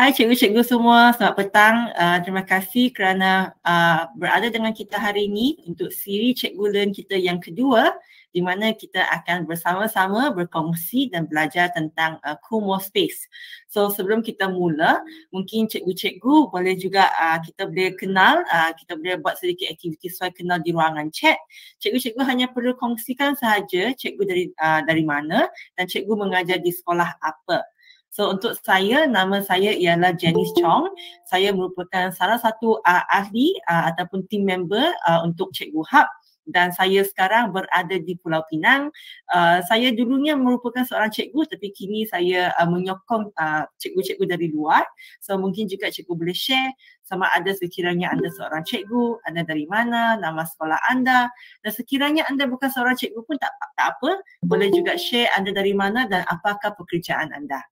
Hai cikgu-cikgu semua, selamat petang. Uh, terima kasih kerana uh, berada dengan kita hari ini untuk siri Cikgu Learn kita yang kedua di mana kita akan bersama-sama berkongsi dan belajar tentang uh, Kumo Space. So sebelum kita mula, mungkin cikgu-cikgu boleh juga uh, kita boleh kenal, uh, kita boleh buat sedikit aktiviti soal kenal di ruangan chat. Cikgu-cikgu hanya perlu kongsikan sahaja cikgu dari uh, dari mana dan cikgu mengajar di sekolah apa. So untuk saya, nama saya ialah Janice Chong. Saya merupakan salah satu uh, ahli uh, ataupun team member uh, untuk Cikgu Hub dan saya sekarang berada di Pulau Pinang. Uh, saya dulunya merupakan seorang cikgu tapi kini saya uh, menyokong uh, cikgu-cikgu dari luar. So mungkin juga cikgu boleh share sama ada sekiranya anda seorang cikgu, anda dari mana, nama sekolah anda dan sekiranya anda bukan seorang cikgu pun tak tak apa, boleh juga share anda dari mana dan apakah pekerjaan anda.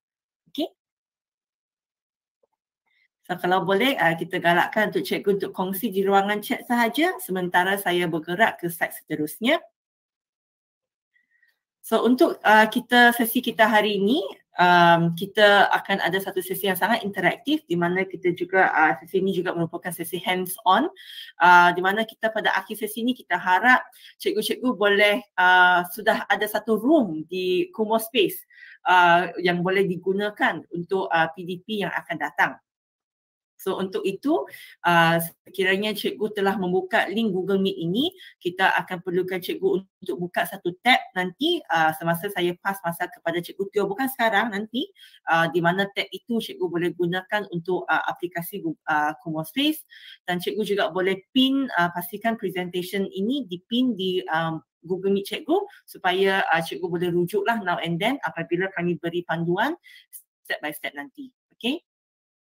So, kalau boleh uh, kita galakkan untuk cikgu untuk kongsi di ruangan chat sahaja sementara saya bergerak ke slide seterusnya. So untuk uh, kita sesi kita hari ini um, kita akan ada satu sesi yang sangat interaktif di mana kita juga uh, sesi ini juga merupakan sesi hands on uh, di mana kita pada akhir sesi ini kita harap cikgu-cikgu boleh uh, sudah ada satu room di Kumo Space uh, yang boleh digunakan untuk uh, PDP yang akan datang. So untuk itu, uh, kiranya cikgu telah membuka link Google Meet ini, kita akan perlukan cikgu untuk buka satu tab nanti uh, semasa saya pas masa kepada cikgu Tio. Bukan sekarang, nanti uh, di mana tab itu cikgu boleh gunakan untuk uh, aplikasi uh, Kumo Space. Dan cikgu juga boleh pin, uh, pastikan presentation ini dipin di um, Google Meet cikgu supaya uh, cikgu boleh rujuklah now and then apabila kami beri panduan step by step nanti. Okay.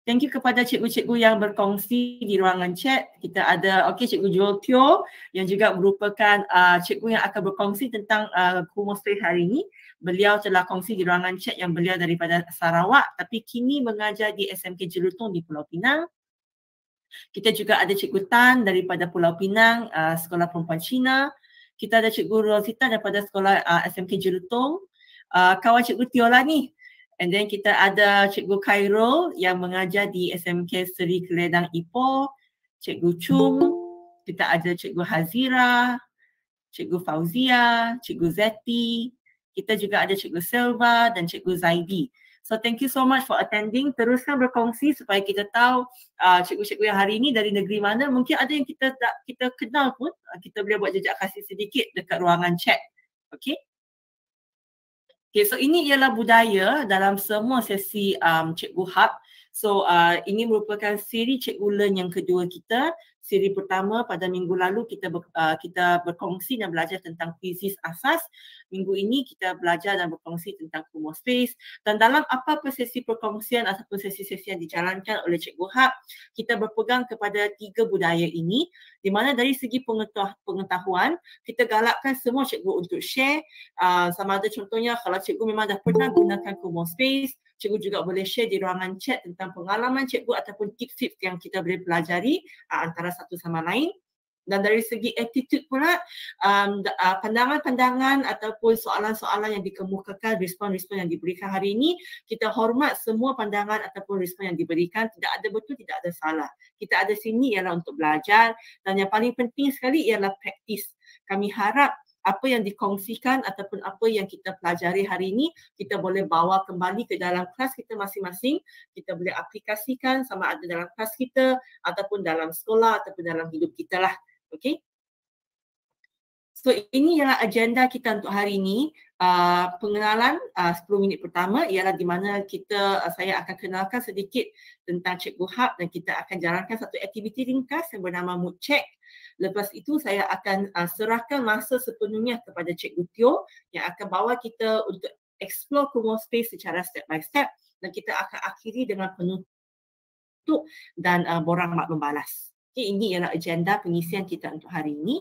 Thank you kepada cikgu-cikgu yang berkongsi di ruangan chat. Kita ada okey cikgu Joel Tio yang juga merupakan uh, cikgu yang akan berkongsi tentang uh, ah, Kumo hari ini. Beliau telah kongsi di ruangan chat yang beliau daripada Sarawak tapi kini mengajar di SMK Jelutong di Pulau Pinang. Kita juga ada cikgu Tan daripada Pulau Pinang, uh, Sekolah Perempuan Cina. Kita ada cikgu Rosita daripada Sekolah uh, SMK Jelutong. Uh, kawan cikgu Tio lah ni And then kita ada Cikgu Cairo yang mengajar di SMK Seri Keledang Ipoh, Cikgu Chum, kita ada Cikgu Hazira, Cikgu Fauzia, Cikgu Zeti, kita juga ada Cikgu Selva dan Cikgu Zaidi. So thank you so much for attending. Teruskan berkongsi supaya kita tahu uh, cikgu-cikgu yang hari ini dari negeri mana. Mungkin ada yang kita tak kita kenal pun. Uh, kita boleh buat jejak kasih sedikit dekat ruangan chat. Okay. Okay, so ini ialah budaya dalam semua sesi um, Cikgu Hub. So uh, ini merupakan siri Cikgu Learn yang kedua kita siri pertama pada minggu lalu kita ber, uh, kita berkongsi dan belajar tentang fizis asas. Minggu ini kita belajar dan berkongsi tentang kumo Dan dalam apa-apa sesi perkongsian atau sesi-sesi yang dijalankan oleh Cikgu Hak, kita berpegang kepada tiga budaya ini di mana dari segi pengetahuan, kita galakkan semua cikgu untuk share. Uh, sama ada contohnya kalau cikgu memang dah pernah gunakan kumo cikgu juga boleh share di ruangan chat tentang pengalaman cikgu ataupun tips-tips yang kita boleh pelajari uh, antara satu sama lain. Dan dari segi attitude pula, um, uh, pandangan-pandangan ataupun soalan-soalan yang dikemukakan, respon-respon yang diberikan hari ini, kita hormat semua pandangan ataupun respon yang diberikan. Tidak ada betul, tidak ada salah. Kita ada sini ialah untuk belajar dan yang paling penting sekali ialah praktis. Kami harap apa yang dikongsikan ataupun apa yang kita pelajari hari ini kita boleh bawa kembali ke dalam kelas kita masing-masing kita boleh aplikasikan sama ada dalam kelas kita ataupun dalam sekolah ataupun dalam hidup kita lah okey So ini ialah agenda kita untuk hari ini. Uh, pengenalan ah, uh, 10 minit pertama ialah di mana kita uh, saya akan kenalkan sedikit tentang Cikgu Hub dan kita akan jalankan satu aktiviti ringkas yang bernama Mood Check. Uh, Lepas itu saya akan uh, serahkan masa sepenuhnya kepada Cikgu Tio yang akan bawa kita untuk explore Kumon Space secara step by step dan kita akan akhiri dengan penutup dan uh, borang maklum balas. Okay, ini ialah agenda pengisian kita untuk hari ini.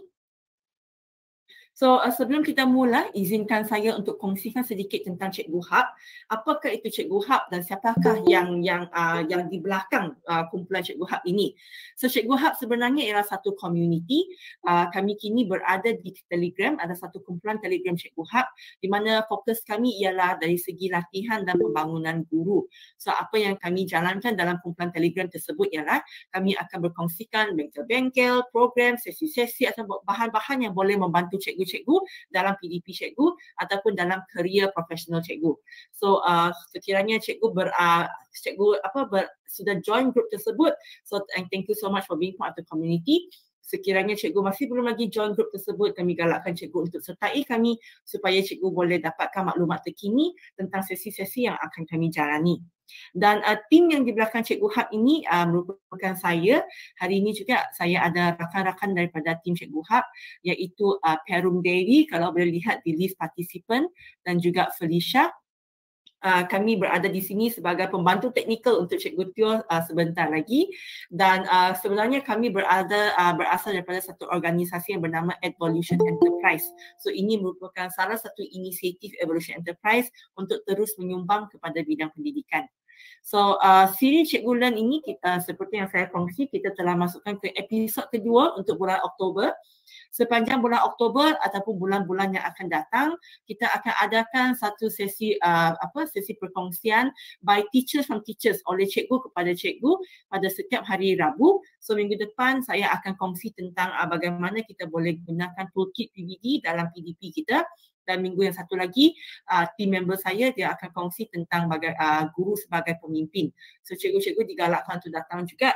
So uh, sebelum kita mula, izinkan saya untuk kongsikan sedikit tentang Cikgu Hap. Apakah itu Cikgu Hap dan siapakah yang yang uh, yang di belakang uh, kumpulan Cikgu Hap ini? So Cikgu Hap sebenarnya ialah satu community. Uh, kami kini berada di Telegram, ada satu kumpulan Telegram Cikgu Hap di mana fokus kami ialah dari segi latihan dan pembangunan guru. So apa yang kami jalankan dalam kumpulan Telegram tersebut ialah kami akan berkongsikan bengkel-bengkel, program, sesi-sesi atau bahan-bahan yang boleh membantu cikgu cikgu, dalam PDP cikgu ataupun dalam career profesional cikgu. So uh, sekiranya cikgu ber uh, cikgu apa ber, sudah join group tersebut, so and thank you so much for being part of the community. Sekiranya cikgu masih belum lagi join grup tersebut, kami galakkan cikgu untuk sertai kami supaya cikgu boleh dapatkan maklumat terkini tentang sesi-sesi yang akan kami jalani. Dan uh, tim yang di belakang cikgu Hub ini uh, merupakan saya. Hari ini juga saya ada rakan-rakan daripada tim cikgu Hub, iaitu uh, Perum Dewi kalau boleh lihat di list participant dan juga Felicia Ah, kami berada di sini sebagai pembantu teknikal untuk Cikgu Tio uh, ah, sebentar lagi dan uh, sebenarnya kami berada uh, berasal daripada satu organisasi yang bernama Evolution Enterprise. So ini merupakan salah satu inisiatif Evolution Enterprise untuk terus menyumbang kepada bidang pendidikan. So uh, siri Cikgu Len ini kita, uh, seperti yang saya kongsi kita telah masukkan ke episod kedua untuk bulan Oktober Sepanjang bulan Oktober ataupun bulan-bulan yang akan datang, kita akan adakan satu sesi uh, apa sesi perkongsian by teachers from teachers oleh cikgu kepada cikgu pada setiap hari Rabu. So minggu depan saya akan kongsi tentang uh, bagaimana kita boleh gunakan toolkit PBD dalam PDP kita dan minggu yang satu lagi uh, team member saya dia akan kongsi tentang baga- uh, guru sebagai pemimpin. So cikgu-cikgu digalakkan untuk datang juga.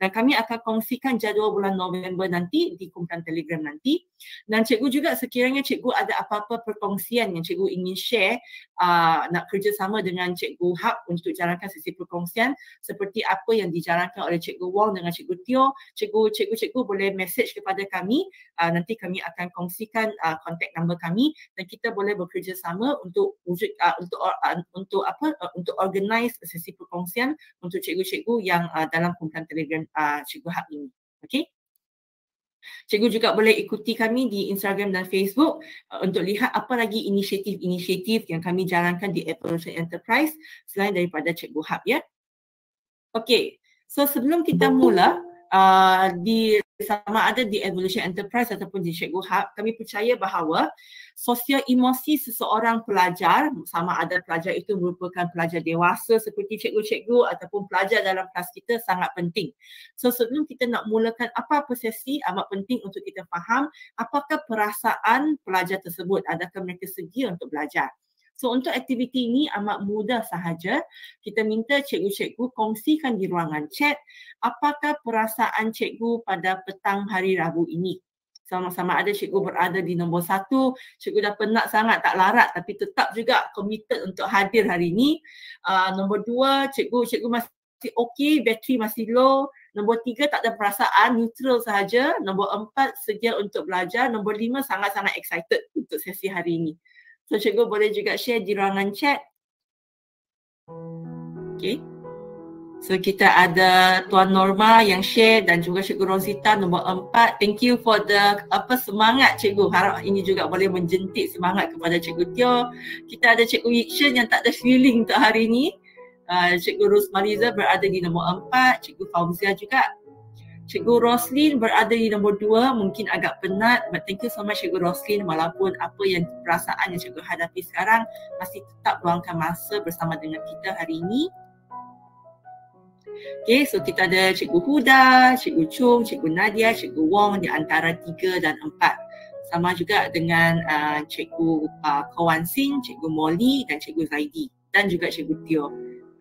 Dan kami akan kongsikan jadual bulan November nanti di kumpulan Telegram nanti. Dan cikgu juga sekiranya cikgu ada apa-apa perkongsian yang cikgu ingin share, uh, nak kerjasama dengan cikgu Hub untuk jalankan sesi perkongsian seperti apa yang dijalankan oleh cikgu Wong dengan cikgu Tio, cikgu cikgu cikgu boleh message kepada kami. Uh, nanti kami akan kongsikan uh, contact number kami dan kita boleh bekerjasama untuk wujud uh, untuk uh, untuk apa uh, untuk organize sesi perkongsian untuk cikgu-cikgu yang uh, dalam kumpulan Telegram dengan uh, Cikgu Hak ini. okay. Cikgu juga boleh ikuti kami di Instagram dan Facebook ah, untuk lihat apa lagi inisiatif-inisiatif yang kami jalankan di Evolution Enterprise selain daripada Cikgu Hub ya. Okay, so sebelum kita mula uh, di sama ada di Evolution Enterprise ataupun di Cikgu Hub, kami percaya bahawa sosial emosi seseorang pelajar, sama ada pelajar itu merupakan pelajar dewasa seperti cikgu-cikgu ataupun pelajar dalam kelas kita sangat penting. So sebelum kita nak mulakan apa-apa amat penting untuk kita faham apakah perasaan pelajar tersebut, adakah mereka sedia untuk belajar. So untuk aktiviti ini amat mudah sahaja. Kita minta cikgu-cikgu kongsikan di ruangan chat apakah perasaan cikgu pada petang hari Rabu ini. Sama-sama ada cikgu berada di nombor satu, cikgu dah penat sangat tak larat tapi tetap juga committed untuk hadir hari ini. Uh, nombor dua, cikgu, cikgu masih okey, bateri masih low. Nombor tiga tak ada perasaan, neutral sahaja. Nombor empat sedia untuk belajar. Nombor lima sangat-sangat excited untuk sesi hari ini. So cikgu boleh juga share di ruangan chat. Okay. So kita ada Tuan Norma yang share dan juga Cikgu Rosita nombor empat. Thank you for the apa semangat Cikgu. Harap ini juga boleh menjentik semangat kepada Cikgu Tio. Kita ada Cikgu Yixian yang tak ada feeling untuk hari ini. Uh, Cikgu Rosmaliza berada di nombor empat. Cikgu Fauzia juga Cikgu Roslin berada di nombor dua, mungkin agak penat. But thank you so much Cikgu Roslin walaupun apa yang perasaan yang Cikgu hadapi sekarang masih tetap luangkan masa bersama dengan kita hari ini. Okay, so kita ada Cikgu Huda, Cikgu Chung, Cikgu Nadia, Cikgu Wong di antara tiga dan empat. Sama juga dengan uh, Cikgu uh, Kawan Sin, Cikgu Molly dan Cikgu Zaidi dan juga Cikgu Tio.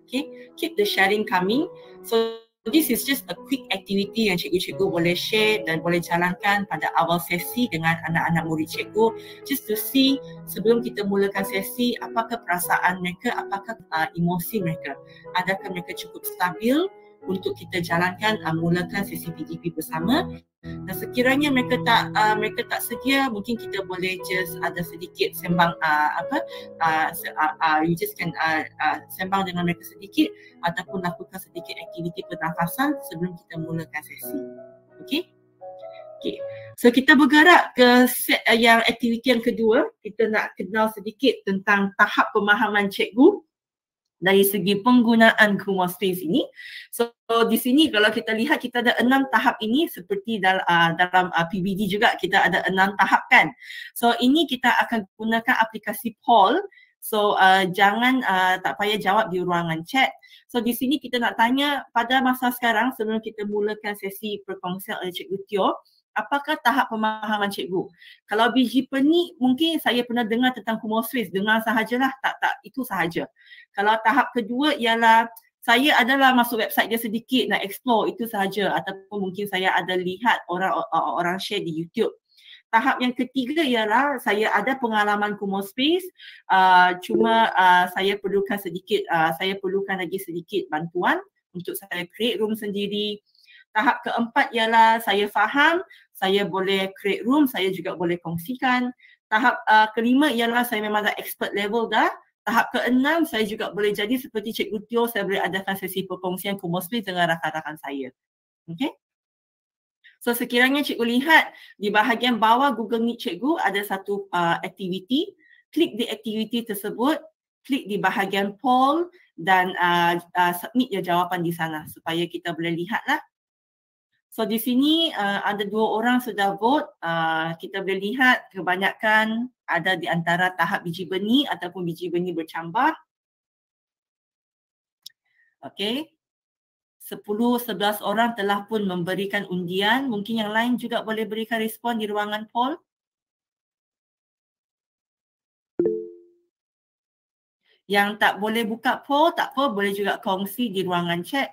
Okay, keep the sharing coming. So, this is just a quick activity yang cikgu-cikgu boleh share dan boleh jalankan pada awal sesi dengan anak-anak murid cikgu just to see sebelum kita mulakan sesi apakah perasaan mereka apakah uh, emosi mereka adakah mereka cukup stabil untuk kita jalankan uh, mulakan sesi PDP bersama dan sekiranya mereka tak uh, mereka tak sedia mungkin kita boleh just ada sedikit sembang uh, apa uh, se- uh, uh, you just can uh, uh, sembang dengan mereka sedikit ataupun lakukan sedikit aktiviti pernafasan sebelum kita mulakan sesi okey okey so kita bergerak ke set, uh, yang aktiviti yang kedua kita nak kenal sedikit tentang tahap pemahaman cikgu dari segi penggunaan Kumo Space ini. So di sini kalau kita lihat kita ada enam tahap ini seperti ah, dalam dalam ah, PBD juga kita ada enam tahap kan. So ini kita akan gunakan aplikasi Poll. So uh, jangan uh, tak payah jawab di ruangan chat. So di sini kita nak tanya pada masa sekarang sebelum kita mulakan sesi perkongsian oleh Cikgu Teo, apakah tahap pemahaman cikgu? Kalau biji peni mungkin saya pernah dengar tentang kumosis, dengar sahajalah, tak tak itu sahaja. Kalau tahap kedua ialah saya adalah masuk website dia sedikit nak explore itu sahaja ataupun mungkin saya ada lihat orang orang share di YouTube. Tahap yang ketiga ialah saya ada pengalaman kumo space uh, ah, cuma uh, saya perlukan sedikit uh, saya perlukan lagi sedikit bantuan untuk saya create room sendiri Tahap keempat ialah saya faham, saya boleh create room, saya juga boleh kongsikan. Tahap uh, kelima ialah saya memang dah expert level dah. Tahap keenam saya juga boleh jadi seperti Cikgu Tio, saya boleh adakan sesi perkongsian kumusli dengan rakan-rakan saya. Okay? So sekiranya cikgu lihat di bahagian bawah Google Meet cikgu ada satu uh, aktiviti. Klik di aktiviti tersebut, klik di bahagian poll dan uh, uh, submit jawapan di sana supaya kita boleh lihatlah. So di sini uh, ada dua orang sudah vote. Uh, kita boleh lihat kebanyakan ada di antara tahap biji benih ataupun biji benih bercambar. Okay. sepuluh sebelas orang telah pun memberikan undian. Mungkin yang lain juga boleh berikan respon di ruangan poll. Yang tak boleh buka poll, tak apa. Boleh juga kongsi di ruangan chat.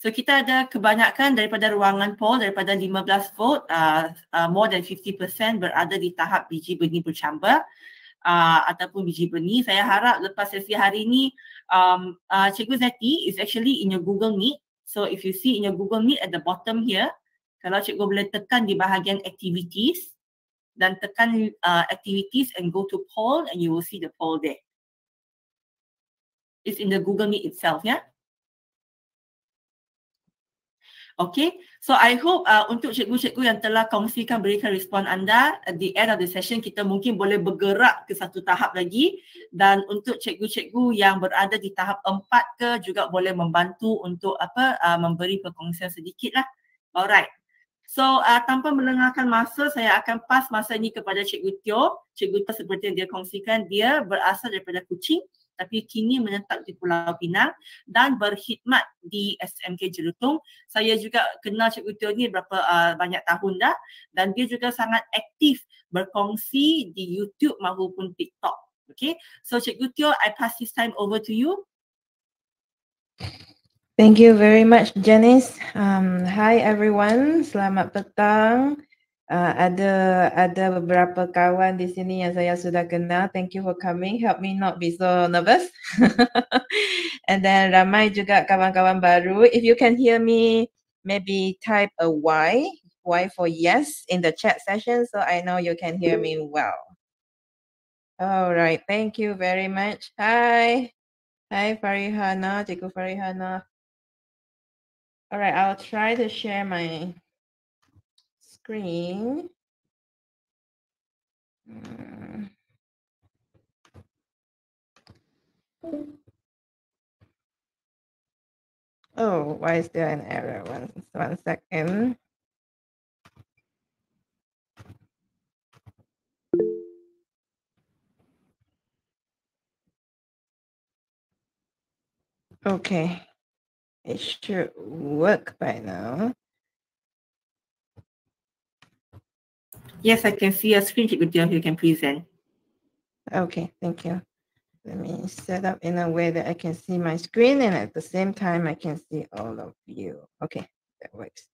So kita ada kebanyakan daripada ruangan poll daripada 15 vote, uh, uh, more than 50% berada di tahap biji benih bercampur uh, ataupun biji benih. Saya harap lepas sesi hari ini, um, uh, Cikgu Zeti is actually in your Google Meet. So if you see in your Google Meet at the bottom here, kalau Cikgu boleh tekan di bahagian activities dan tekan uh, activities and go to poll and you will see the poll there. It's in the Google Meet itself, yeah? Okay, so I hope uh, untuk cikgu-cikgu yang telah kongsikan berikan respon anda at the end of the session kita mungkin boleh bergerak ke satu tahap lagi dan untuk cikgu-cikgu yang berada di tahap empat ke juga boleh membantu untuk apa uh, memberi perkongsian sedikit lah. Alright, so uh, tanpa melengahkan masa saya akan pas masa ini kepada cikgu Tio. Cikgu Tio seperti yang dia kongsikan dia berasal daripada kucing tapi kini menetap di Pulau Pinang dan berkhidmat di SMK Jelutong. Saya juga kenal Cik Tio ni berapa uh, banyak tahun dah dan dia juga sangat aktif berkongsi di YouTube maupun TikTok. Okay, so Cik Tio, I pass this time over to you. Thank you very much, Janice. Um, hi everyone, selamat petang. Uh, ada ada beberapa kawan di sini yang saya sudah kenal. Thank you for coming. Help me not be so nervous. and then ramai juga kawan-kawan baru. If you can hear me, maybe type a Y, Y for yes in the chat session so I know you can hear me well. All right. Thank you very much. Hi. Hi Farihana, Cikgu Farihana. All right, I'll try to share my screen. Mm. Oh, why is there an error? One, one second. Okay, it should work by now. Yes, I can see a screen video you can present. Okay, thank you. Let me set up in a way that I can see my screen and at the same time I can see all of you. Okay, that works.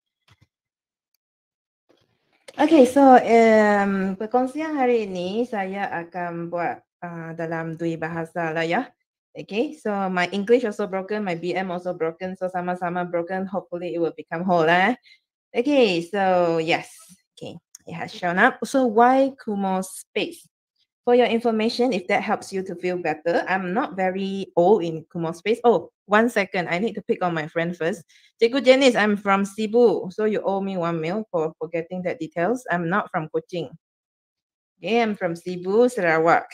Okay, so um, perkongsian hari ini saya akan buat uh, dalam dua bahasa lah ya. Okay, so my English also broken, my BM also broken, so sama-sama broken. Hopefully it will become whole lah. Eh. Okay, so yes. Okay it has shown up. So why Kumo space? For your information, if that helps you to feel better, I'm not very old in Kumo space. Oh, one second. I need to pick on my friend first. Jeku Janice, I'm from Cebu. So you owe me one meal for forgetting that details. I'm not from Kuching. Yeah, I'm from Cebu, Sarawak.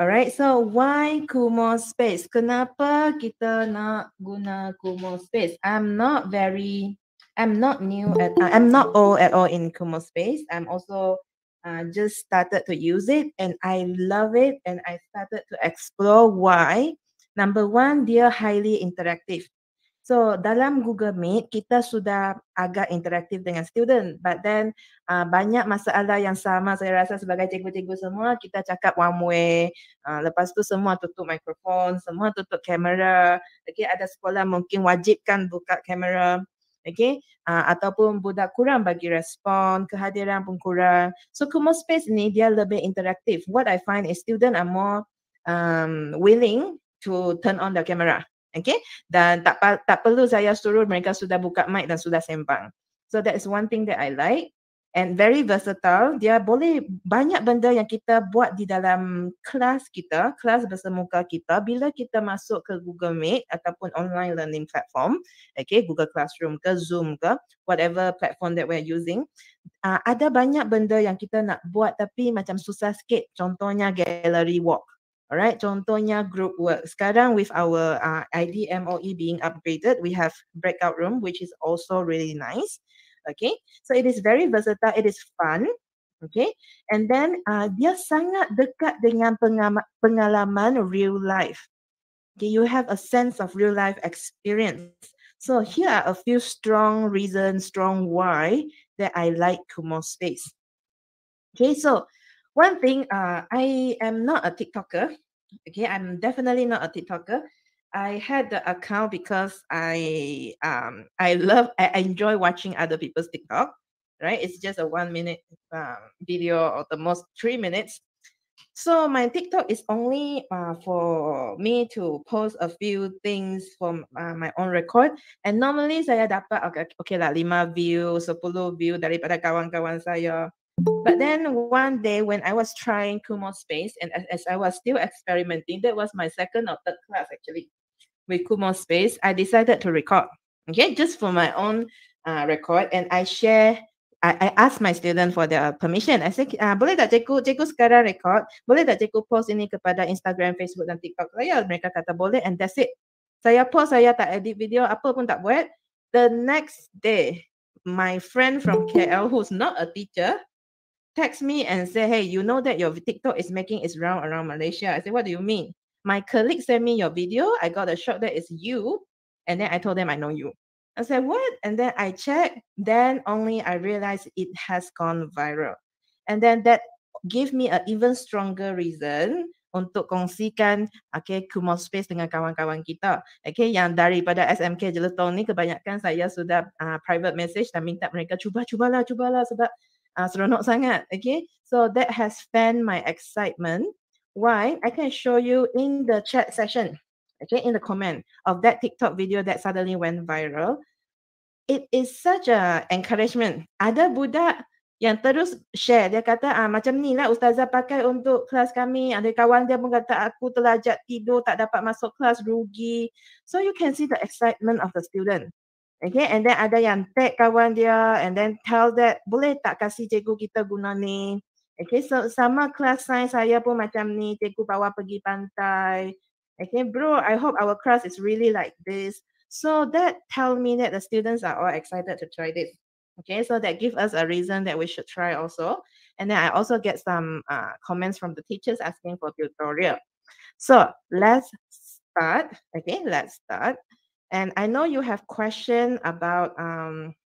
Alright, so why Kumo space? Kenapa kita nak guna Kumo space? I'm not very I'm not new at uh, I'm not old at all in Kumo space. I'm also uh, just started to use it and I love it and I started to explore why. Number one, they are highly interactive. So dalam Google Meet kita sudah agak interaktif dengan student, but then uh, banyak masalah yang sama. Saya rasa sebagai cikgu-cikgu semua kita cakap one way. Uh, lepas tu semua tutup mikrofon, semua tutup kamera. Okay, ada sekolah mungkin wajibkan buka kamera okay uh, ah, ataupun budak kurang bagi respon kehadiran pun kurang so kumo space ni dia lebih interaktif what i find is student are more um willing to turn on the camera okay dan tak tak perlu saya suruh mereka sudah buka mic dan sudah sembang so that is one thing that i like and very versatile. Dia boleh banyak benda yang kita buat di dalam kelas kita, kelas bersemuka kita bila kita masuk ke Google Meet ataupun online learning platform, okay, Google Classroom ke Zoom ke, whatever platform that we are using. Uh, ada banyak benda yang kita nak buat tapi macam susah sikit. Contohnya gallery walk. Alright, contohnya group work. Sekarang with our uh, IDMOE being upgraded, we have breakout room which is also really nice. Okay, so it is very versatile. It is fun. Okay, and then uh, dia sangat dekat dengan pengama- pengalaman real life. Okay, you have a sense of real life experience. So here are a few strong reasons, strong why that I like Kumo Space. Okay, so one thing, uh, I am not a TikToker. Okay, I'm definitely not a TikToker. I had the account because I um I love I enjoy watching other people's TikTok, right? It's just a one minute um, video or the most three minutes. So my TikTok is only uh, for me to post a few things from uh, my own record. And normally saya dapat okay, okay lah lima view, sepuluh view daripada kawan-kawan saya. But then one day when I was trying Kumo Space and as, as I was still experimenting, that was my second or third class actually with Kumo Space, I decided to record, okay, just for my own uh, record. And I share, I, I asked my student for their permission. I said, uh, boleh tak cikgu, cikgu sekarang record, boleh tak cikgu post ini kepada Instagram, Facebook dan TikTok saya? Mereka kata boleh and that's it. Saya post, saya tak edit video, apa pun tak buat. The next day, my friend from KL who's not a teacher, text me and say, hey, you know that your TikTok is making its round around Malaysia. I said, what do you mean? My colleague sent me your video. I got a shock that it's you. And then I told them I know you. I said, what? And then I checked. Then only I realized it has gone viral. And then that gave me an even stronger reason untuk kongsikan okay, kumul space dengan kawan-kawan kita. Okay, yang daripada SMK Jeletong ni kebanyakan saya sudah uh, private message dan minta mereka cuba cubalah cubalah sebab uh, seronok sangat. Okay, so that has fanned my excitement why i can show you in the chat session okay in the comment of that tiktok video that suddenly went viral it is such a encouragement ada budak yang terus share dia kata ah macam ni lah ustazah pakai untuk kelas kami ada kawan dia pun kata aku terlajak tidur tak dapat masuk kelas rugi so you can see the excitement of the student okay and then ada yang tag kawan dia and then tell that boleh tak kasih cikgu kita guna ni Okay, so sama kelas sains saya pun macam ni, cikgu bawa pergi pantai. Okay, bro, I hope our class is really like this. So that tell me that the students are all excited to try this. Okay, so that give us a reason that we should try also. And then I also get some uh, comments from the teachers asking for tutorial. So let's start. Okay, let's start. And I know you have question about um,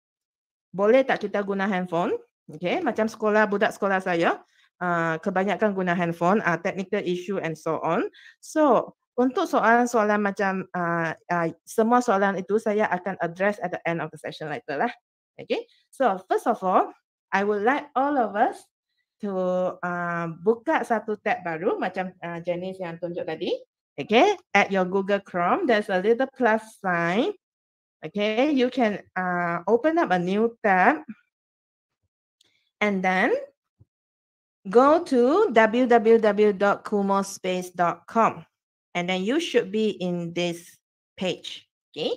boleh tak kita guna handphone? Okay, macam sekolah, budak sekolah saya, uh, kebanyakan guna handphone, uh, technical issue and so on. So, untuk soalan-soalan macam uh, uh, semua soalan itu saya akan address at the end of the session later lah. Okay, so first of all, I would like all of us to uh, buka satu tab baru macam uh, jenis yang tunjuk tadi. Okay, at your Google Chrome, there's a little plus sign. Okay, you can uh, open up a new tab. and then go to www.kumospace.com and then you should be in this page okay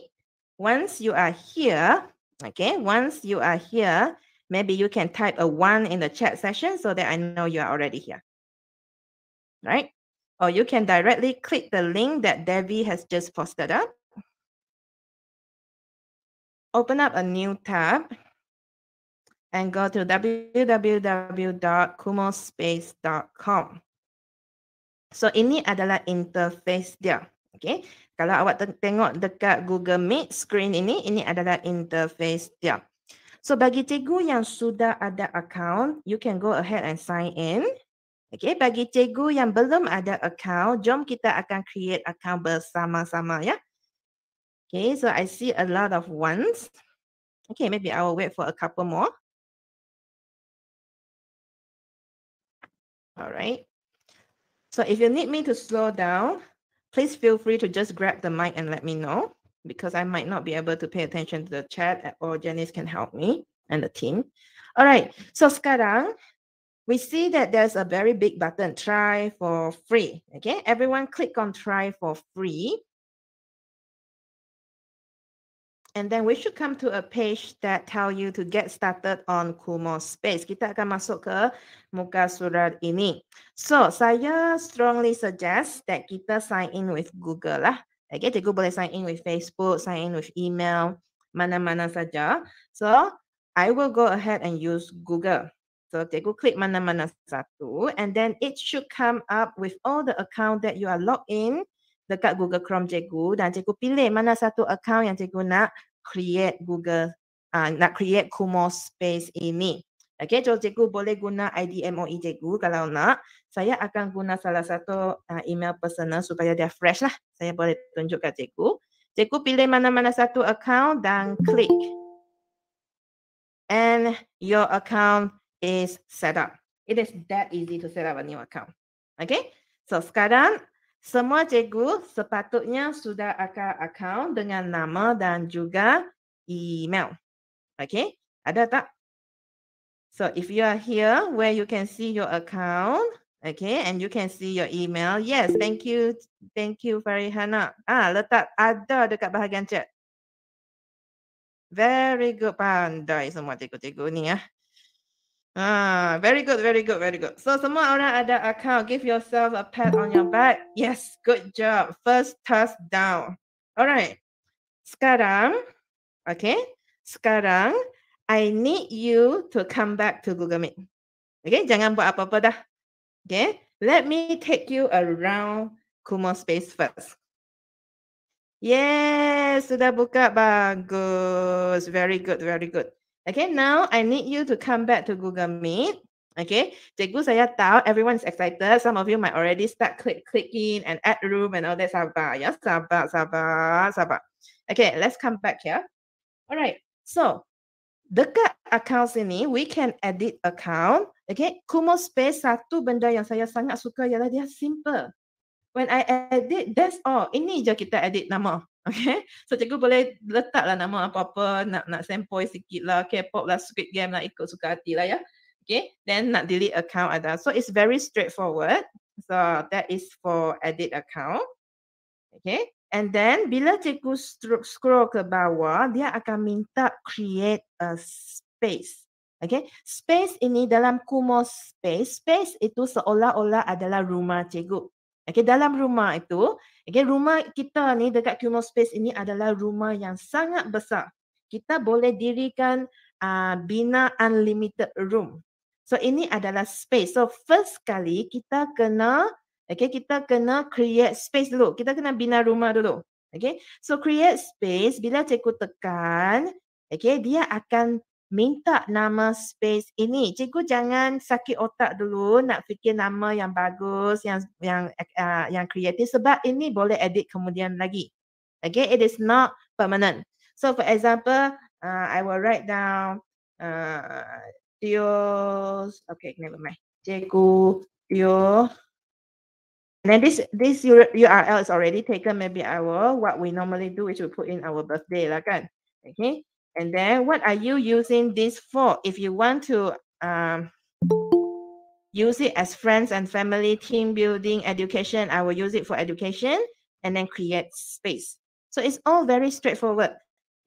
once you are here okay once you are here maybe you can type a one in the chat session so that i know you are already here right or you can directly click the link that debbie has just posted up open up a new tab and go to www.kumospace.com. So ini adalah interface dia. Okay. Kalau awak tengok dekat Google Meet screen ini, ini adalah interface dia. So bagi cikgu yang sudah ada account, you can go ahead and sign in. Okay, bagi cikgu yang belum ada account, jom kita akan create account bersama-sama ya. Okay, so I see a lot of ones. Okay, maybe I will wait for a couple more. All right. So if you need me to slow down, please feel free to just grab the mic and let me know because I might not be able to pay attention to the chat or Janice can help me and the team. All right. So sekarang, we see that there's a very big button, try for free. Okay. Everyone click on try for free. And then we should come to a page that tell you to get started on Kumo Space. Kita akan masuk ke muka surat ini. So, saya strongly suggest that kita sign in with Google lah. Okay, cikgu boleh sign in with Facebook, sign in with email, mana-mana saja. So, I will go ahead and use Google. So, cikgu klik mana-mana satu and then it should come up with all the account that you are logged in dekat Google Chrome cikgu dan cikgu pilih mana satu account yang cikgu nak create Google, uh, nak create Kumo Space ini. Okay, jadi cikgu boleh guna IDMO e cikgu kalau nak. Saya akan guna salah satu uh, email personal supaya dia fresh lah. Saya boleh tunjuk kat cikgu. Cikgu pilih mana-mana satu account dan klik. And your account is set up. It is that easy to set up a new account. Okay, so sekarang semua cikgu sepatutnya sudah akan account dengan nama dan juga email. Okay, ada tak? So if you are here where you can see your account, okay, and you can see your email. Yes, thank you. Thank you, Farihana. Ah, letak ada dekat bahagian chat. Very good pandai semua cikgu-cikgu ni ya. Ah, very good, very good, very good. So semua orang ada account, give yourself a pat on your back. Yes, good job. First task down. Alright. Sekarang, okay. Sekarang, I need you to come back to Google Meet. Okay, jangan buat apa-apa dah. Okay, let me take you around Kumo Space first. Yes, sudah buka. Bagus. Very good, very good. Okay, now I need you to come back to Google Meet. Okay, cikgu saya tahu everyone is excited. Some of you might already start click clicking and add room and all that. Sabar, ya sabar, sabar, sabar. Okay, let's come back here. Alright, so dekat account sini, we can edit account. Okay, Kumo Space satu benda yang saya sangat suka ialah dia simple. When I edit, that's all. Ini je kita edit nama. Okay. So cikgu boleh lah nama apa-apa, nak nak sampoi sikit lah, K-pop lah, Squid Game lah, ikut suka hati lah ya. Okay. Then nak delete account ada. So it's very straightforward. So that is for edit account. Okay. And then bila cikgu scroll ke bawah, dia akan minta create a space. Okay, space ini dalam Kumo space, space itu seolah-olah adalah rumah cikgu. Okay, dalam rumah itu, okay, rumah kita ni dekat Kumo Space ini adalah rumah yang sangat besar. Kita boleh dirikan uh, bina unlimited room. So ini adalah space. So first kali kita kena okay, kita kena create space dulu. Kita kena bina rumah dulu. Okay, so create space bila cikgu tekan, okay, dia akan minta nama space ini. Cikgu jangan sakit otak dulu nak fikir nama yang bagus, yang yang uh, yang kreatif sebab ini boleh edit kemudian lagi. Okay, it is not permanent. So for example, uh, I will write down uh, ah, Tio, okay, never mind. Cikgu Tio. And then this this URL is already taken. Maybe I will what we normally do is we put in our birthday lah kan. Okay. And then what are you using this for? If you want to um, use it as friends and family, team building, education, I will use it for education and then create space. So it's all very straightforward.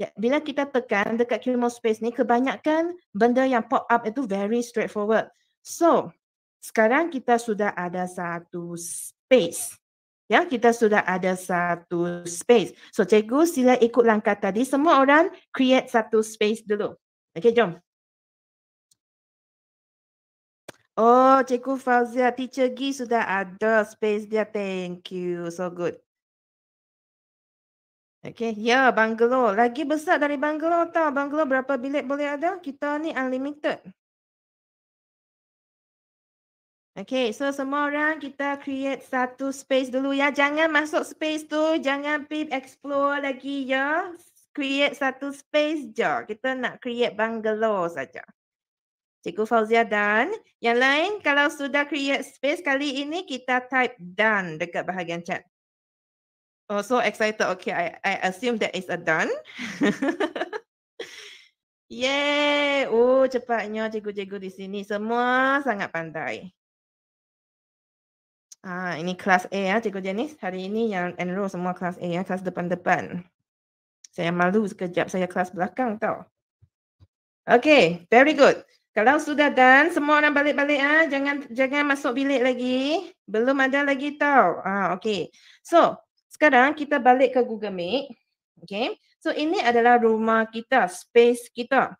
Yeah. Bila kita tekan dekat QMO space ni, kebanyakan benda yang pop up itu very straightforward. So sekarang kita sudah ada satu space. Ya, kita sudah ada satu space. So, cikgu sila ikut langkah tadi. Semua orang create satu space dulu. Okey, jom. Oh, cikgu Fauzia, teacher Gi sudah ada space dia. Thank you. So good. Okey, ya, yeah, bungalow. Lagi besar dari bungalow tau. Bungalow berapa bilik boleh ada? Kita ni unlimited. Okay, so semua orang kita create satu space dulu ya. Jangan masuk space tu, jangan pip explore lagi ya. Create satu space je. Kita nak create bungalow saja. Cikgu Fauzia dan yang lain kalau sudah create space kali ini kita type done dekat bahagian chat. Oh, so excited. Okay, I, I assume that is a done. Yeay. Oh, cepatnya cikgu-cikgu di sini. Semua sangat pandai. Ah, ini kelas A ya, Cikgu Janis. Hari ini yang enroll semua kelas A ya, kelas depan-depan. Saya malu sekejap saya kelas belakang tau. Okay, very good. Kalau sudah dan semua orang balik-balik ah, -balik, ha? jangan jangan masuk bilik lagi. Belum ada lagi tau. Ah, okay. So, sekarang kita balik ke Google Meet. Okay. So, ini adalah rumah kita, space kita.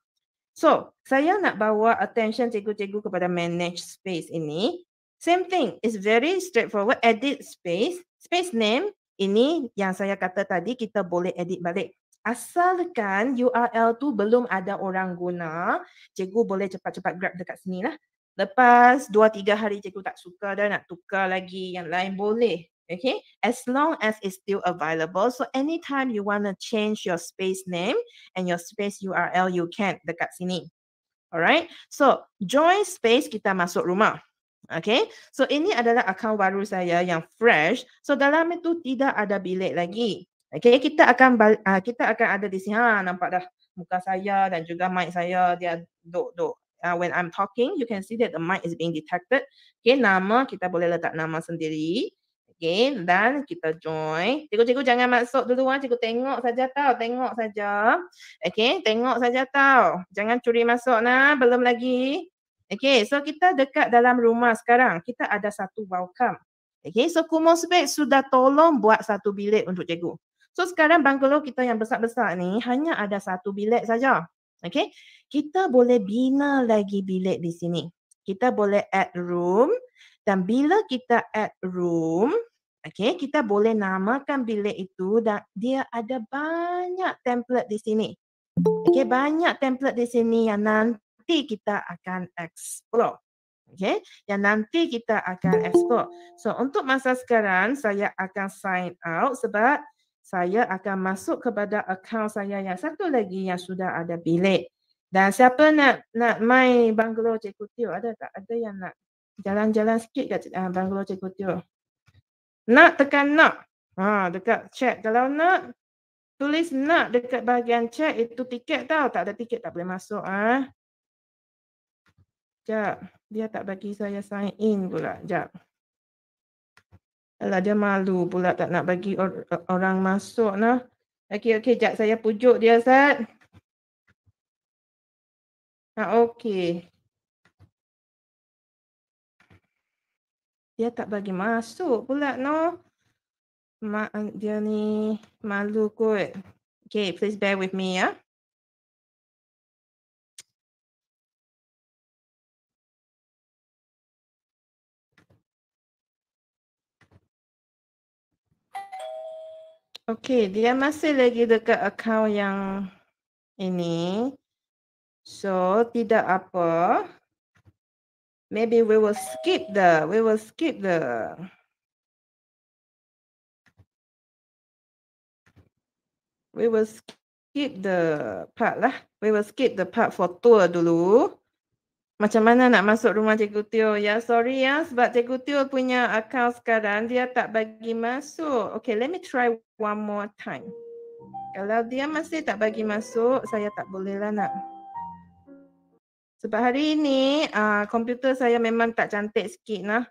So, saya nak bawa attention cikgu-cikgu kepada manage space ini. Same thing. It's very straightforward. Edit space. Space name. Ini yang saya kata tadi kita boleh edit balik. Asalkan URL tu belum ada orang guna, cikgu boleh cepat-cepat grab dekat sini lah. Lepas 2-3 hari cikgu tak suka dah nak tukar lagi yang lain boleh. Okay, as long as it's still available. So anytime you want to change your space name and your space URL, you can dekat sini. Alright, so join space kita masuk rumah. Okay, so ini adalah akaun baru saya yang fresh. So dalam itu tidak ada bilik lagi. Okay, kita akan uh, kita akan ada di sini. Ha, nampak dah muka saya dan juga mic saya dia dok dok. Uh, ah, when I'm talking, you can see that the mic is being detected. Okay, nama kita boleh letak nama sendiri. Okay, dan kita join. Cikgu-cikgu jangan masuk dulu. Ha. Cikgu tengok saja tau. Tengok saja. Okay, tengok saja tau. Jangan curi masuk nah. Belum lagi. Okay, so kita dekat dalam rumah sekarang, kita ada satu welcome. Okay, so Kumon Spek sudah tolong buat satu bilik untuk cikgu. So sekarang bungalow kita yang besar-besar ni hanya ada satu bilik saja. Okay, kita boleh bina lagi bilik di sini. Kita boleh add room dan bila kita add room, okay, kita boleh namakan bilik itu dan dia ada banyak template di sini. Okay, banyak template di sini yang nanti nanti kita akan explore. Okay, yang nanti kita akan explore. So untuk masa sekarang saya akan sign out sebab saya akan masuk kepada account saya yang satu lagi yang sudah ada bilik. Dan siapa nak nak main Banglo Cikgu Tio? Ada tak? Ada yang nak jalan-jalan sikit kat uh, ah, Banglo Cikgu Tio? Nak tekan nak. Ha, dekat chat. Kalau nak, tulis nak dekat bahagian chat itu tiket tau. Tak ada tiket tak boleh masuk. Ah. Ha? Sekejap. Dia tak bagi saya sign in pula. Sekejap. Alah dia malu pula tak nak bagi or- orang masuk lah. Okey, okey. Sekejap saya pujuk dia, Sat. Ha, ah, okey. Dia tak bagi masuk pula, no. Mak dia ni malu kot. Okay, please bear with me, ya. Yeah? Okey, dia masih lagi dekat akaun yang ini. So, tidak apa. Maybe we will skip the, we will skip the. We will skip the part lah. We will skip the part for tour dulu. Macam mana nak masuk rumah Cikgu Tio? Ya, sorry ya sebab Cikgu Tio punya account sekarang dia tak bagi masuk. Okay, let me try one more time. Kalau dia masih tak bagi masuk, saya tak bolehlah nak. Sebab hari ini uh, komputer saya memang tak cantik sikit lah.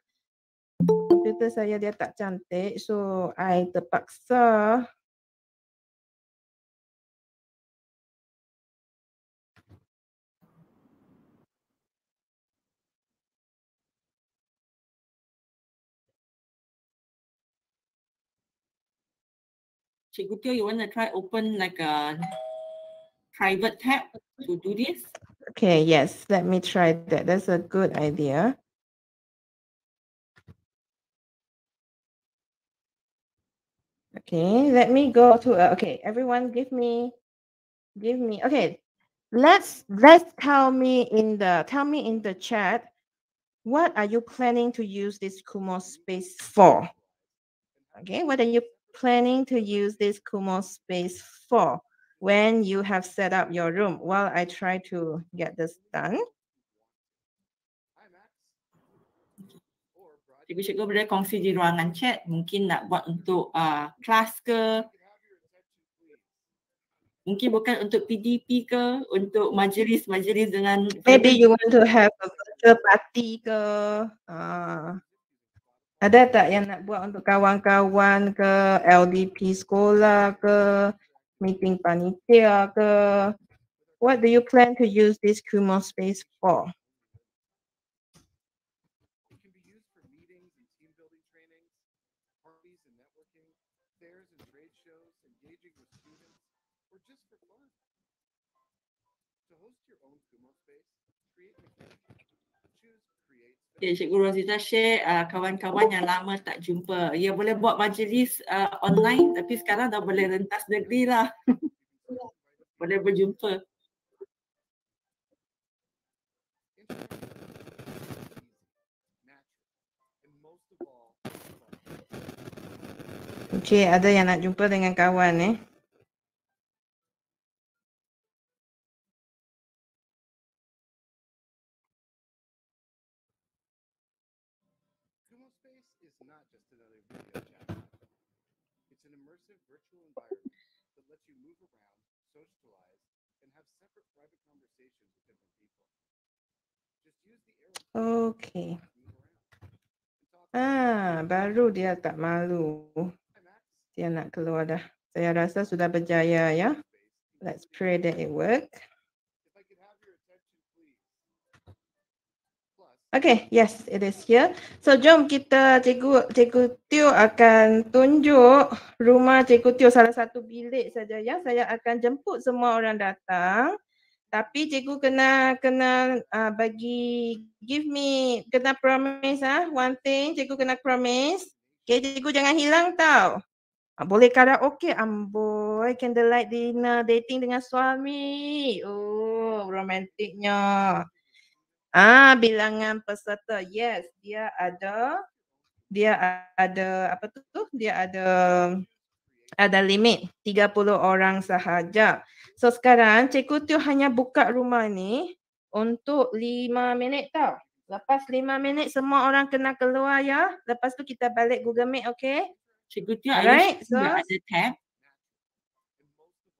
Komputer saya dia tak cantik so I terpaksa Cik you want to try open like a private tab to do this? Okay, yes, let me try that. That's a good idea. Okay, let me go to, uh, okay, everyone give me, give me, okay, let's, let's tell me in the, tell me in the chat, what are you planning to use this Kumo space for? Okay, what are you planning to use this Kumo space for when you have set up your room? While well, I try to get this done. Cikgu cikgu boleh kongsi di ruangan chat mungkin nak buat untuk uh, kelas ke mungkin bukan untuk PDP ke untuk majlis-majlis dengan maybe you want to have a party ke uh, Ada tak yang nak buat untuk kawan-kawan ke LDP sekolah ke meeting panitia ke? What do you plan to use this Kumo space for? Okay, Cikgu Rosita share uh, kawan-kawan yang lama tak jumpa. Ya boleh buat majlis uh, online tapi sekarang dah boleh rentas negeri lah. boleh berjumpa. Okay, ada yang nak jumpa dengan kawan eh? Okay. Ah, baru dia tak malu. Dia nak keluar dah. Saya rasa sudah berjaya ya. Let's pray that it works. Okay, yes, it is here. So, jom kita Cikgu, Cikgu Tio akan tunjuk rumah Cikgu Tio salah satu bilik saja ya. Saya akan jemput semua orang datang. Tapi Cikgu kena kena uh, bagi give me kena promise ah uh, one thing Cikgu kena promise. Okay, Cikgu jangan hilang tau. Ah, boleh okay ah, amboi candlelight dinner dating dengan suami. Oh, romantiknya. Ah, bilangan peserta. Yes, dia ada dia ada apa tu? Dia ada ada limit 30 orang sahaja. So sekarang cikgu tu hanya buka rumah ni untuk 5 minit tau. Lepas 5 minit semua orang kena keluar ya. Lepas tu kita balik Google Meet, okay? Cikgu tu are right? so, tab?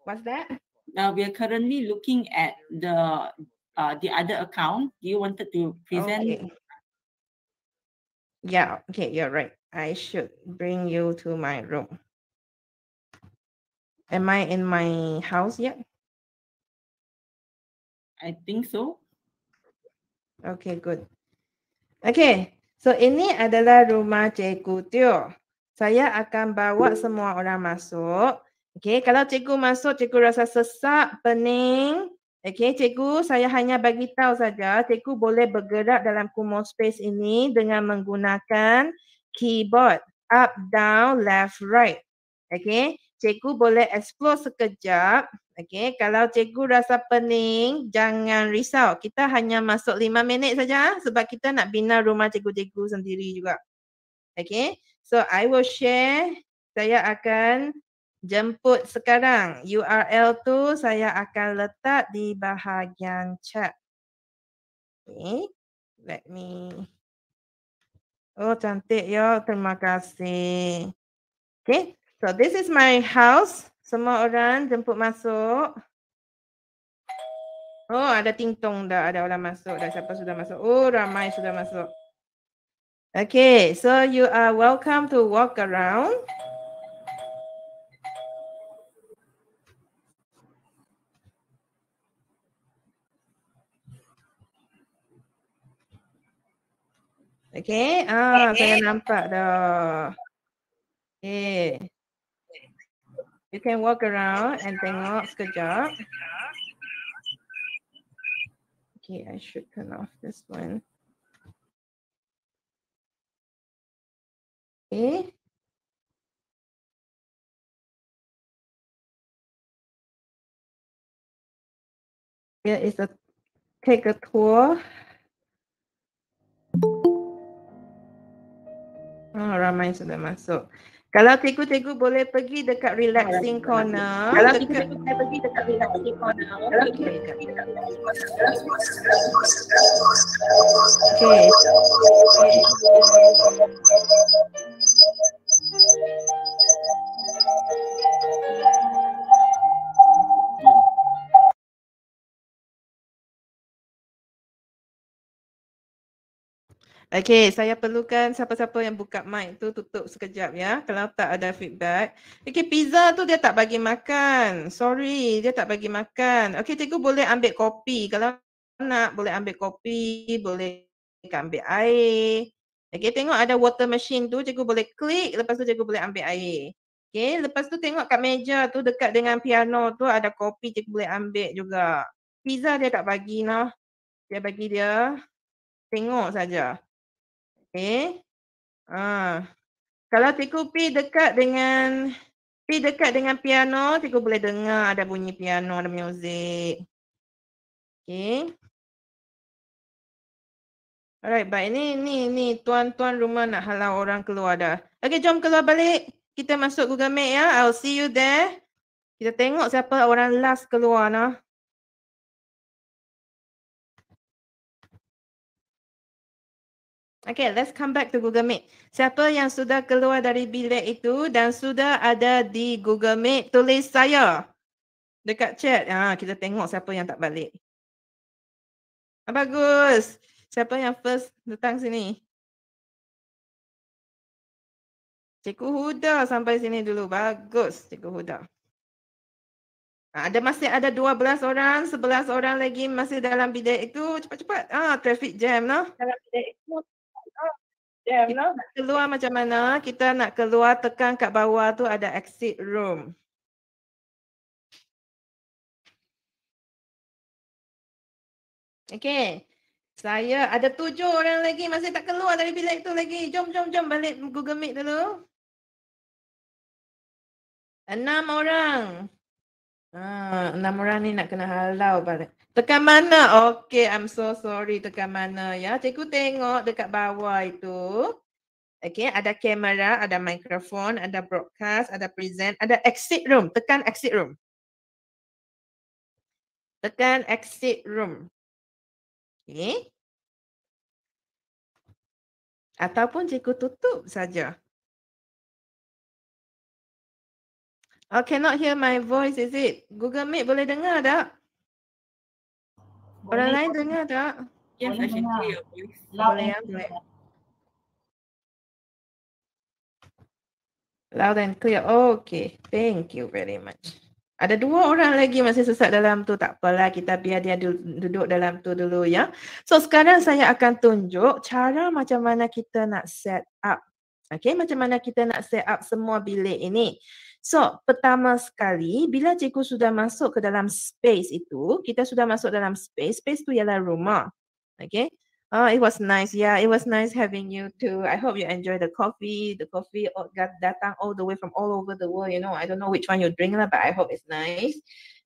What's that? Now we are currently looking at the uh, the other account. you wanted to present? Okay. Yeah, okay, you're right. I should bring you to my room. Am I in my house yet? I think so. Okay, good. Okay, so ini adalah rumah Cikgu Tio. Saya akan bawa semua orang masuk. Okay, kalau Cikgu masuk, Cikgu rasa sesak, pening, Okey, cikgu saya hanya bagi tahu saja cikgu boleh bergerak dalam kumon space ini dengan menggunakan keyboard up, down, left, right. Okey, cikgu boleh explore sekejap. Okey, kalau cikgu rasa pening, jangan risau. Kita hanya masuk lima minit saja sebab kita nak bina rumah cikgu-cikgu sendiri juga. Okey, so I will share. Saya akan jemput sekarang. URL tu saya akan letak di bahagian chat. Okay. Let me. Oh cantik ya. Terima kasih. Okay. So this is my house. Semua orang jemput masuk. Oh ada ting dah. Ada orang masuk dah. Siapa sudah masuk? Oh ramai sudah masuk. Okay. So you are welcome to walk around. Okey. Ah, okay. saya nampak dah. Okay. You can walk around and tengok sekejap. Okay, I should turn off this one. Okay. Here is a take a tour. Oh, ramai sudah masuk. Kalau cikgu-cikgu boleh pergi dekat relaxing oh, corner. Kalau cikgu-cikgu boleh dekat... pergi dekat relaxing corner. Okay. Okay. okay. okay. okay. Okay, saya perlukan siapa-siapa yang buka mic tu tutup sekejap ya. Kalau tak ada feedback. Okay, pizza tu dia tak bagi makan. Sorry, dia tak bagi makan. Okay, cikgu boleh ambil kopi. Kalau nak boleh ambil kopi, boleh ambil air. Okay, tengok ada water machine tu. Cikgu boleh klik. Lepas tu cikgu boleh ambil air. Okay, lepas tu tengok kat meja tu dekat dengan piano tu ada kopi cikgu boleh ambil juga. Pizza dia tak bagi lah. Dia bagi dia. Tengok saja. Okay. Eh? Ha. Kalau cikgu pi dekat dengan pi dekat dengan piano, cikgu boleh dengar ada bunyi piano, ada muzik. Okay. Alright, baik. ini ini ini Tuan-tuan rumah nak halau orang keluar dah. Okay, jom keluar balik. Kita masuk Google Meet ya. I'll see you there. Kita tengok siapa orang last keluar nah. Okay, let's come back to Google Meet. Siapa yang sudah keluar dari bilik itu dan sudah ada di Google Meet, tulis saya dekat chat. Ha, kita tengok siapa yang tak balik. Ah, bagus. Siapa yang first datang sini? Cikgu Huda sampai sini dulu. Bagus, Cikgu Huda. Ah, ada masih ada 12 orang, 11 orang lagi masih dalam bilik itu. Cepat-cepat. Ah, traffic jam No. Dalam bilik itu jam kita Nak keluar macam mana? Kita nak keluar tekan kat bawah tu ada exit room. Okay. Saya ada tujuh orang lagi masih tak keluar dari bilik tu lagi. Jom, jom, jom balik Google Meet dulu. Enam orang. Ah, enam orang ni nak kena halau balik. Tekan mana? Okay, I'm so sorry. Tekan mana ya? Cikgu tengok dekat bawah itu. Okay, ada kamera, ada mikrofon, ada broadcast, ada present, ada exit room. Tekan exit room. Tekan exit room. Okay. Ataupun cikgu tutup saja. Oh, cannot hear my voice, is it? Google Meet boleh dengar tak? Orang lain tanya tak? Yes, ya, I can hear you. Boleh Loud and clear. Oh, okay. Thank you very much. Ada dua orang lagi masih sesat dalam tu. Tak apalah kita biar dia duduk dalam tu dulu ya. So sekarang saya akan tunjuk cara macam mana kita nak set up. Okay macam mana kita nak set up semua bilik ini. So, pertama sekali, bila cikgu sudah masuk ke dalam space itu, kita sudah masuk dalam space, space itu ialah rumah. Okay. Oh, it was nice. Yeah, it was nice having you too. I hope you enjoy the coffee. The coffee got datang all the way from all over the world. You know, I don't know which one you drink lah, but I hope it's nice.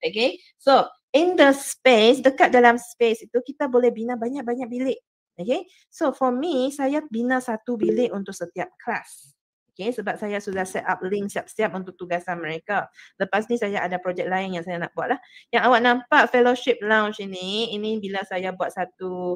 Okay. So, in the space, dekat dalam space itu, kita boleh bina banyak-banyak bilik. Okay. So, for me, saya bina satu bilik untuk setiap kelas okay, sebab saya sudah set up link siap-siap untuk tugasan mereka. Lepas ni saya ada projek lain yang saya nak buat lah. Yang awak nampak fellowship lounge ini, ini bila saya buat satu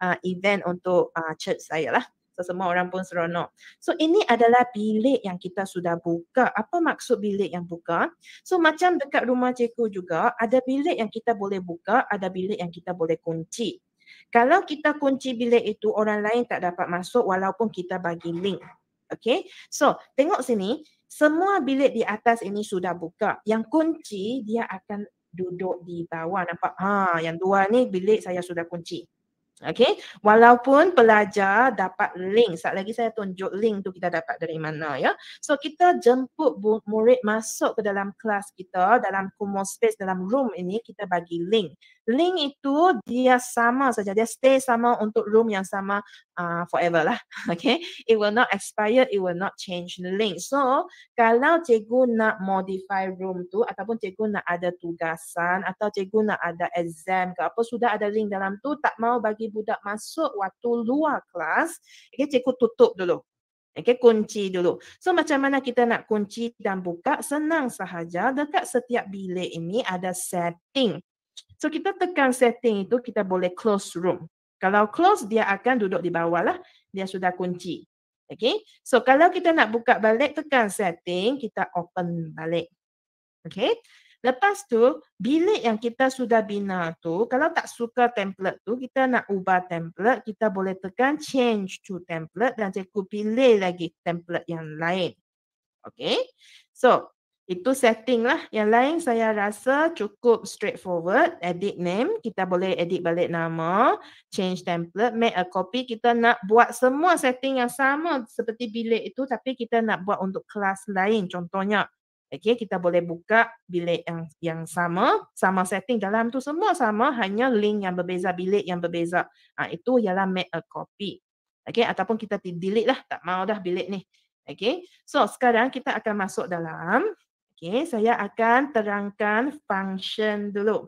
uh, event untuk uh, church saya lah. So, semua orang pun seronok. So ini adalah bilik yang kita sudah buka. Apa maksud bilik yang buka? So macam dekat rumah cikgu juga, ada bilik yang kita boleh buka, ada bilik yang kita boleh kunci. Kalau kita kunci bilik itu, orang lain tak dapat masuk walaupun kita bagi link. Okay, so tengok sini. Semua bilik di atas ini sudah buka. Yang kunci dia akan duduk di bawah. Nampak? Ha, yang dua ni bilik saya sudah kunci. Okay, walaupun pelajar dapat link, sekejap lagi saya tunjuk link tu kita dapat dari mana ya. So kita jemput murid masuk ke dalam kelas kita, dalam kumo space, dalam room ini kita bagi link. Link itu dia sama saja, dia stay sama untuk room yang sama uh, forever lah. Okay, it will not expire, it will not change the link. So kalau cikgu nak modify room tu ataupun cikgu nak ada tugasan atau cikgu nak ada exam ke apa, sudah ada link dalam tu, tak mau bagi bagi budak masuk waktu luar kelas, okay, cikgu tutup dulu. Okay, kunci dulu. So macam mana kita nak kunci dan buka? Senang sahaja dekat setiap bilik ini ada setting. So kita tekan setting itu kita boleh close room. Kalau close dia akan duduk di bawah lah. Dia sudah kunci. Okay. So kalau kita nak buka balik tekan setting kita open balik. Okay. Lepas tu, bilik yang kita sudah bina tu, kalau tak suka template tu, kita nak ubah template, kita boleh tekan change to template dan cikgu pilih lagi template yang lain. Okay. So, itu setting lah. Yang lain saya rasa cukup straightforward. Edit name, kita boleh edit balik nama, change template, make a copy. Kita nak buat semua setting yang sama seperti bilik itu tapi kita nak buat untuk kelas lain contohnya. Okey, kita boleh buka bilik yang yang sama, sama setting dalam tu semua sama, hanya link yang berbeza, bilik yang berbeza. Ha, itu ialah make a copy. Okey, ataupun kita delete lah, tak mau dah bilik ni. Okey, so sekarang kita akan masuk dalam. Okey, saya akan terangkan function dulu.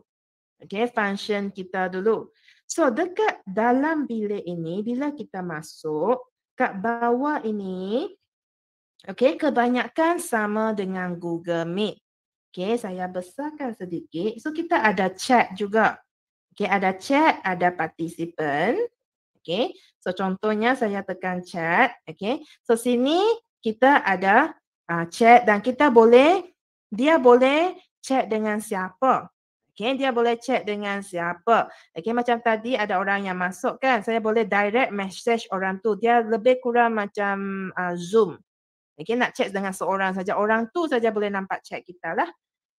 Okey, function kita dulu. So dekat dalam bilik ini, bila kita masuk, kat bawah ini, Okey, kebanyakan sama dengan Google Meet. Okey, saya besarkan sedikit. So kita ada chat juga. Okey, ada chat, ada participant. Okey. So contohnya saya tekan chat, okey. So sini kita ada uh, chat dan kita boleh dia boleh chat dengan siapa? Okay, dia boleh chat dengan siapa. Okay, macam tadi ada orang yang masuk kan, saya boleh direct message orang tu. Dia lebih kurang macam uh, Zoom. Okay, nak chat dengan seorang saja orang tu saja boleh nampak chat kita lah.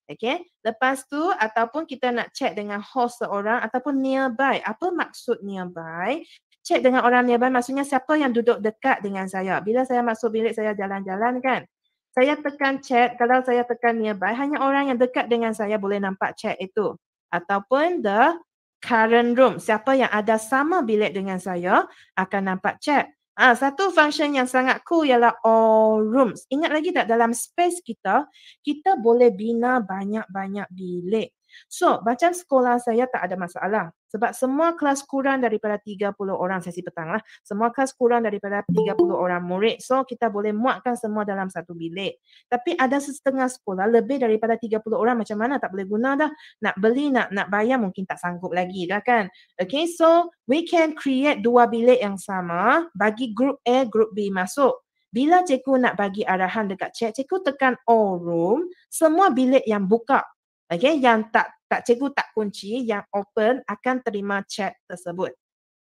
Okay, lepas tu ataupun kita nak chat dengan host seorang ataupun nearby. Apa maksud nearby? Chat dengan orang nearby maksudnya siapa yang duduk dekat dengan saya. Bila saya masuk bilik saya jalan-jalan kan. Saya tekan chat, kalau saya tekan nearby, hanya orang yang dekat dengan saya boleh nampak chat itu. Ataupun the current room, siapa yang ada sama bilik dengan saya akan nampak chat. Ah, satu function yang sangat cool ialah all rooms. Ingat lagi tak dalam space kita, kita boleh bina banyak-banyak bilik. So, macam sekolah saya tak ada masalah. Sebab semua kelas kurang daripada 30 orang sesi petang lah. Semua kelas kurang daripada 30 orang murid. So kita boleh muatkan semua dalam satu bilik. Tapi ada setengah sekolah lebih daripada 30 orang macam mana tak boleh guna dah. Nak beli, nak nak bayar mungkin tak sanggup lagi dah kan. Okay, so we can create dua bilik yang sama bagi group A, group B masuk. Bila cikgu nak bagi arahan dekat chat, cikgu tekan all room, semua bilik yang buka. Okay, yang tak tak cikgu tak kunci yang open akan terima chat tersebut.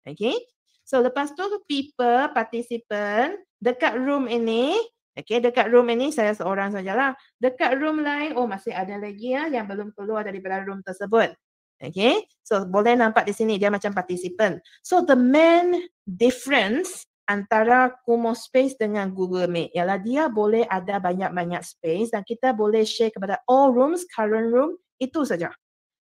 Okay. So lepas tu people, participant dekat room ini, okay dekat room ini saya seorang sajalah. Dekat room lain, oh masih ada lagi ya, yang belum keluar dari dalam room tersebut. Okay. So boleh nampak di sini dia macam participant. So the main difference antara Kumo Space dengan Google Meet ialah dia boleh ada banyak-banyak space dan kita boleh share kepada all rooms, current room, itu saja.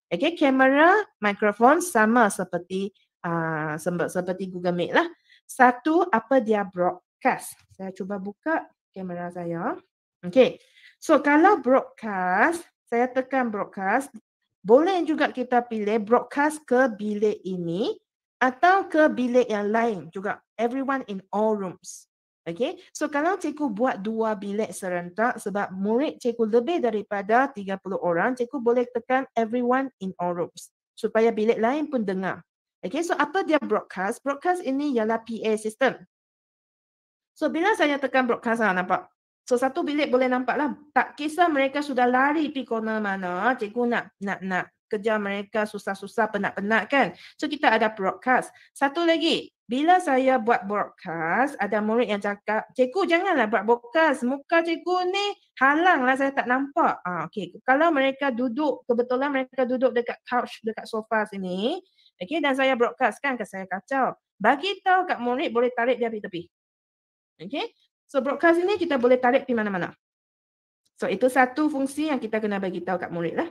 Okay, kamera, mikrofon sama seperti uh, seperti Google Meet lah. Satu, apa dia broadcast. Saya cuba buka kamera saya. Okay, so kalau broadcast, saya tekan broadcast. Boleh juga kita pilih broadcast ke bilik ini atau ke bilik yang lain juga. Everyone in all rooms. Okay, so kalau cikgu buat dua bilik serentak sebab murid cikgu lebih daripada 30 orang, cikgu boleh tekan everyone in all rooms supaya bilik lain pun dengar. Okay, so apa dia broadcast? Broadcast ini ialah PA system. So bila saya tekan broadcast, ha, nampak? So satu bilik boleh nampaklah Tak kisah mereka sudah lari pergi corner mana, cikgu nak, nak, nak, kerja mereka susah-susah penat-penat kan. So kita ada broadcast. Satu lagi, bila saya buat broadcast, ada murid yang cakap, cikgu janganlah buat broadcast, muka cikgu ni halanglah saya tak nampak. Ah, okay. Kalau mereka duduk, kebetulan mereka duduk dekat couch, dekat sofa sini, okay, dan saya broadcast kan, ke saya kacau. Bagi tahu kat murid boleh tarik dia pergi tepi. Okay. So broadcast ini kita boleh tarik di mana-mana. So itu satu fungsi yang kita kena bagi tahu kat murid lah.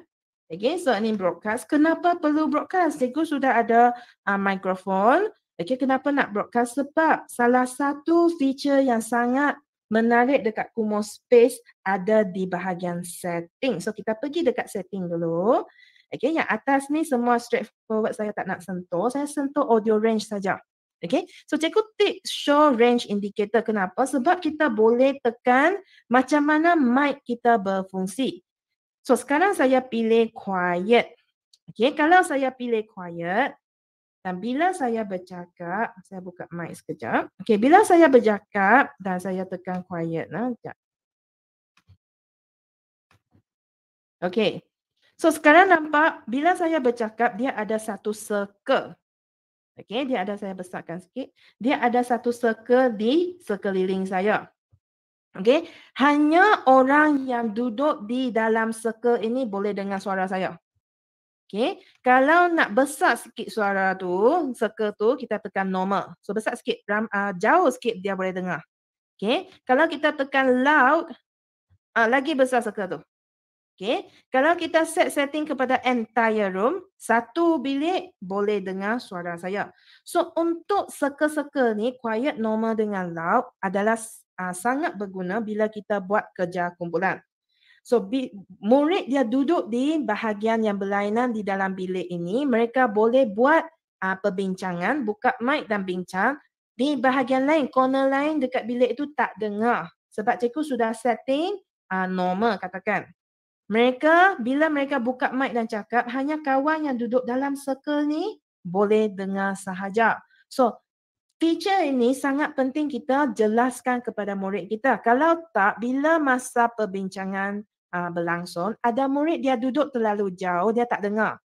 Okay, so ini broadcast. Kenapa perlu broadcast? Cikgu sudah ada uh, mikrofon. Okay, kenapa nak broadcast? Sebab salah satu feature yang sangat menarik dekat Kumo Space ada di bahagian setting. So kita pergi dekat setting dulu. Okay, yang atas ni semua straightforward saya tak nak sentuh. Saya sentuh audio range saja. Okay, so cikgu tick show range indicator. Kenapa? Sebab kita boleh tekan macam mana mic kita berfungsi. So sekarang saya pilih quiet. Okay, kalau saya pilih quiet dan bila saya bercakap, saya buka mic sekejap. Okay, bila saya bercakap dan saya tekan quiet. Nah, sekejap. Okay, so sekarang nampak bila saya bercakap, dia ada satu circle. Okay, dia ada saya besarkan sikit. Dia ada satu circle di sekeliling saya. Okay, hanya orang yang duduk di dalam circle ini boleh dengar suara saya. Okay, kalau nak besar sikit suara tu, circle tu kita tekan normal. So besar sikit, ram, uh, jauh sikit dia boleh dengar. Okay, kalau kita tekan loud, uh, lagi besar circle tu. Okay, kalau kita set setting kepada entire room, satu bilik boleh dengar suara saya. So untuk circle-circle ni, quiet, normal dengan loud adalah uh, sangat berguna bila kita buat kerja kumpulan. So bi- murid dia duduk di bahagian yang berlainan di dalam bilik ini, mereka boleh buat uh, perbincangan, buka mic dan bincang di bahagian lain, corner lain dekat bilik itu tak dengar sebab cikgu sudah setting uh, normal katakan. Mereka bila mereka buka mic dan cakap hanya kawan yang duduk dalam circle ni boleh dengar sahaja. So feature ini sangat penting kita jelaskan kepada murid kita. Kalau tak, bila masa perbincangan uh, berlangsung, ada murid dia duduk terlalu jauh, dia tak dengar.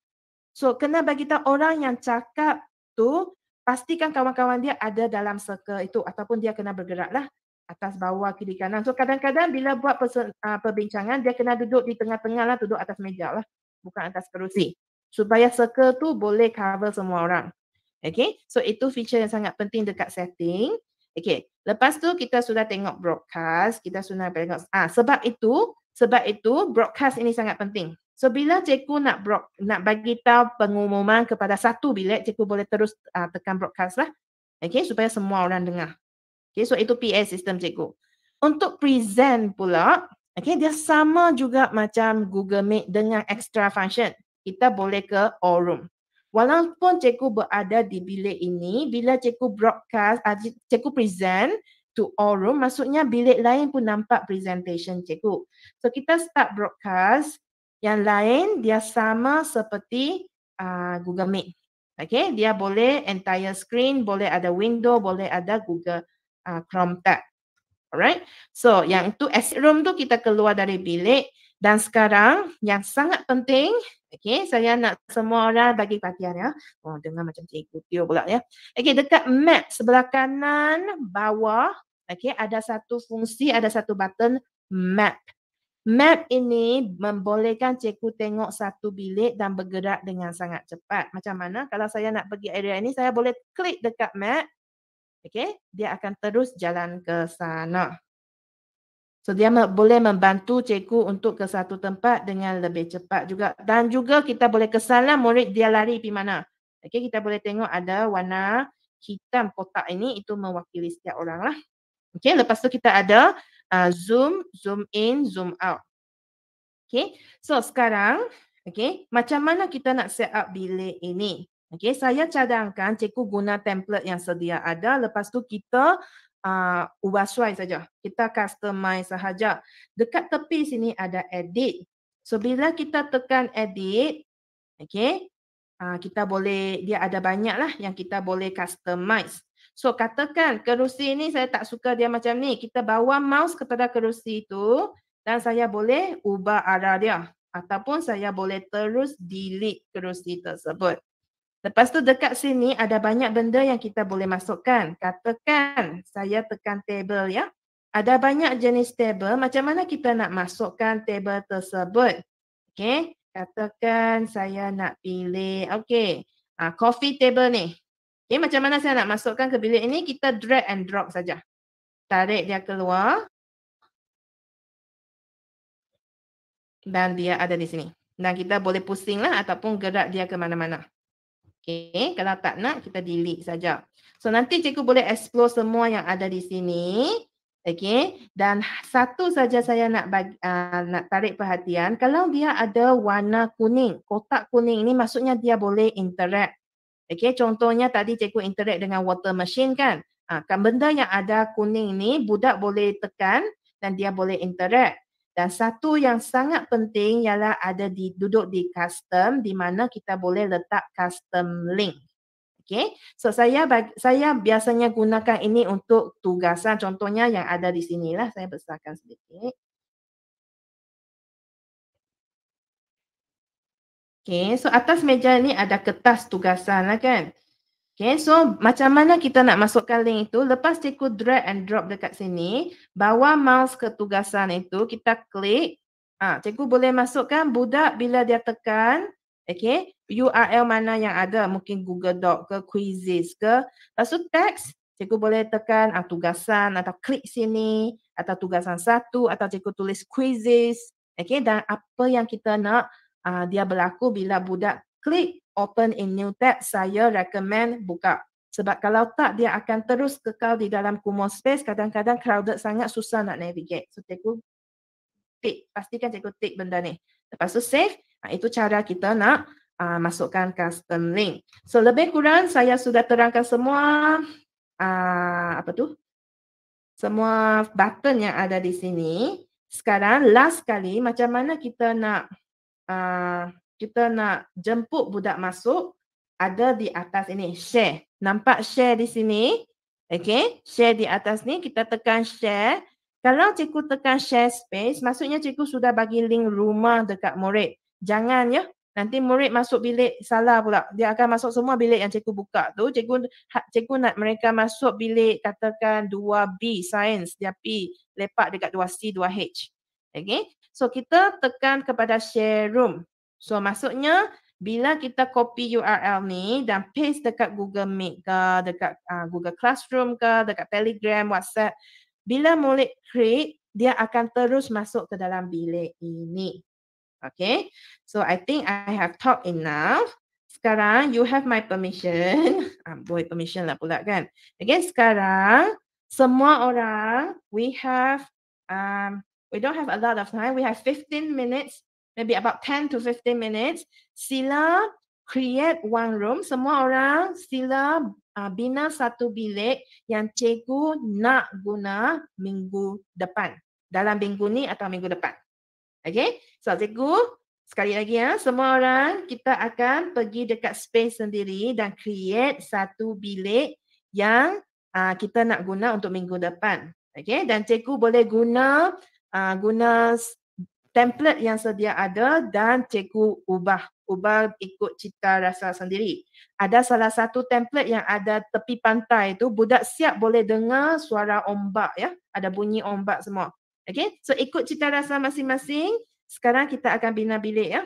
So, kena bagi tahu orang yang cakap tu, pastikan kawan-kawan dia ada dalam circle itu ataupun dia kena bergeraklah atas bawah kiri kanan. So kadang-kadang bila buat uh, perbincangan dia kena duduk di tengah-tengah lah, duduk atas meja lah, bukan atas kerusi. Supaya circle tu boleh cover semua orang. Okay, so itu feature yang sangat penting dekat setting. Okay, lepas tu kita sudah tengok broadcast, kita sudah tengok, ah sebab itu, sebab itu broadcast ini sangat penting. So bila cikgu nak brok, nak bagi tahu pengumuman kepada satu bilik, cikgu boleh terus uh, tekan broadcast lah. Okay, supaya semua orang dengar. Okay, so itu PA sistem cikgu. Untuk present pula, okay, dia sama juga macam Google Meet dengan extra function. Kita boleh ke all room walaupun cikgu berada di bilik ini, bila cikgu broadcast, ah, cikgu present to all room, maksudnya bilik lain pun nampak presentation cikgu. So kita start broadcast, yang lain dia sama seperti uh, Google Meet. Okay, dia boleh entire screen, boleh ada window, boleh ada Google uh, Chrome tab. Alright, so yang tu exit room tu kita keluar dari bilik, dan sekarang yang sangat penting, okay, saya nak semua orang bagi perhatian ya. Oh, dengar macam cikgu tiup pula ya. Okay, dekat map sebelah kanan bawah, okay, ada satu fungsi, ada satu button map. Map ini membolehkan cikgu tengok satu bilik dan bergerak dengan sangat cepat. Macam mana kalau saya nak pergi area ini, saya boleh klik dekat map. Okay, dia akan terus jalan ke sana. So dia boleh membantu cikgu untuk ke satu tempat dengan lebih cepat juga. Dan juga kita boleh kesalah murid dia lari pergi mana. Okay, kita boleh tengok ada warna hitam kotak ini itu mewakili setiap orang lah. Okay, lepas tu kita ada uh, zoom, zoom in, zoom out. Okay, so sekarang okay, macam mana kita nak set up bilik ini? Okay, saya cadangkan cikgu guna template yang sedia ada. Lepas tu kita uh, ubah suai saja. Kita customize sahaja. Dekat tepi sini ada edit. So bila kita tekan edit, okay, uh, kita boleh, dia ada banyak lah yang kita boleh customize. So katakan kerusi ni saya tak suka dia macam ni. Kita bawa mouse kepada kerusi itu dan saya boleh ubah arah dia. Ataupun saya boleh terus delete kerusi tersebut. Lepas tu dekat sini ada banyak benda yang kita boleh masukkan. Katakan saya tekan table ya. Ada banyak jenis table. Macam mana kita nak masukkan table tersebut? Okey. Katakan saya nak pilih. Okey. Uh, coffee table ni. Okey. Macam mana saya nak masukkan ke bilik ini? Kita drag and drop saja. Tarik dia keluar. Dan dia ada di sini. Dan kita boleh pusing lah ataupun gerak dia ke mana-mana. Okay, kalau tak nak kita delete saja. So nanti cikgu boleh explore semua yang ada di sini. Okay, dan satu saja saya nak bagi, uh, nak tarik perhatian. Kalau dia ada warna kuning, kotak kuning ini maksudnya dia boleh interact. Okay, contohnya tadi cikgu interact dengan water machine kan. Uh, kan benda yang ada kuning ni budak boleh tekan dan dia boleh interact. Dan satu yang sangat penting ialah ada di, duduk di custom di mana kita boleh letak custom link. Okay. So saya saya biasanya gunakan ini untuk tugasan. Contohnya yang ada di sini lah. Saya besarkan sedikit. Okay, so atas meja ni ada kertas tugasan lah kan. Okay, so macam mana kita nak masukkan link itu? Lepas cikgu drag and drop dekat sini, bawa mouse ke tugasan itu, kita klik. Ah, ha, cikgu boleh masukkan budak bila dia tekan, okay, URL mana yang ada, mungkin Google Doc ke Quizzes ke. Lepas tu teks, cikgu boleh tekan ah, tugasan atau klik sini, atau tugasan satu, atau cikgu tulis Quizzes. Okay, dan apa yang kita nak ah, dia berlaku bila budak klik open in new tab, saya recommend buka. Sebab kalau tak, dia akan terus kekal di dalam kumul space. Kadang-kadang crowded sangat, susah nak navigate. So, cikgu tick. Pastikan cikgu tick benda ni. Lepas tu save. Ha, itu cara kita nak uh, masukkan custom link. So, lebih kurang saya sudah terangkan semua uh, apa tu? Semua button yang ada di sini. Sekarang, last kali, macam mana kita nak uh, kita nak jemput budak masuk ada di atas ini share. Nampak share di sini? Okay, share di atas ni kita tekan share. Kalau cikgu tekan share space, maksudnya cikgu sudah bagi link rumah dekat murid. Jangan ya, nanti murid masuk bilik salah pula. Dia akan masuk semua bilik yang cikgu buka tu. Cikgu ha, cikgu nak mereka masuk bilik katakan 2B science, dia pi lepak dekat 2C, 2H. Okay, so kita tekan kepada share room. So maksudnya bila kita copy URL ni dan paste dekat Google Meet ke, dekat uh, Google Classroom ke, dekat Telegram, WhatsApp, bila murid create, dia akan terus masuk ke dalam bilik ini. Okay, so I think I have talked enough. Sekarang you have my permission. Um, boleh permission lah pula kan. Okay, sekarang semua orang, we have, um, we don't have a lot of time. We have 15 minutes maybe about 10 to 15 minutes. Sila create one room. Semua orang sila uh, bina satu bilik yang cikgu nak guna minggu depan. Dalam minggu ni atau minggu depan. Okay. So cikgu, sekali lagi ya. Semua orang kita akan pergi dekat space sendiri dan create satu bilik yang uh, kita nak guna untuk minggu depan. Okay. Dan cikgu boleh guna uh, guna template yang sedia ada dan cikgu ubah ubah ikut cita rasa sendiri. Ada salah satu template yang ada tepi pantai tu budak siap boleh dengar suara ombak ya. Ada bunyi ombak semua. Okey. So ikut cita rasa masing-masing. Sekarang kita akan bina bilik ya.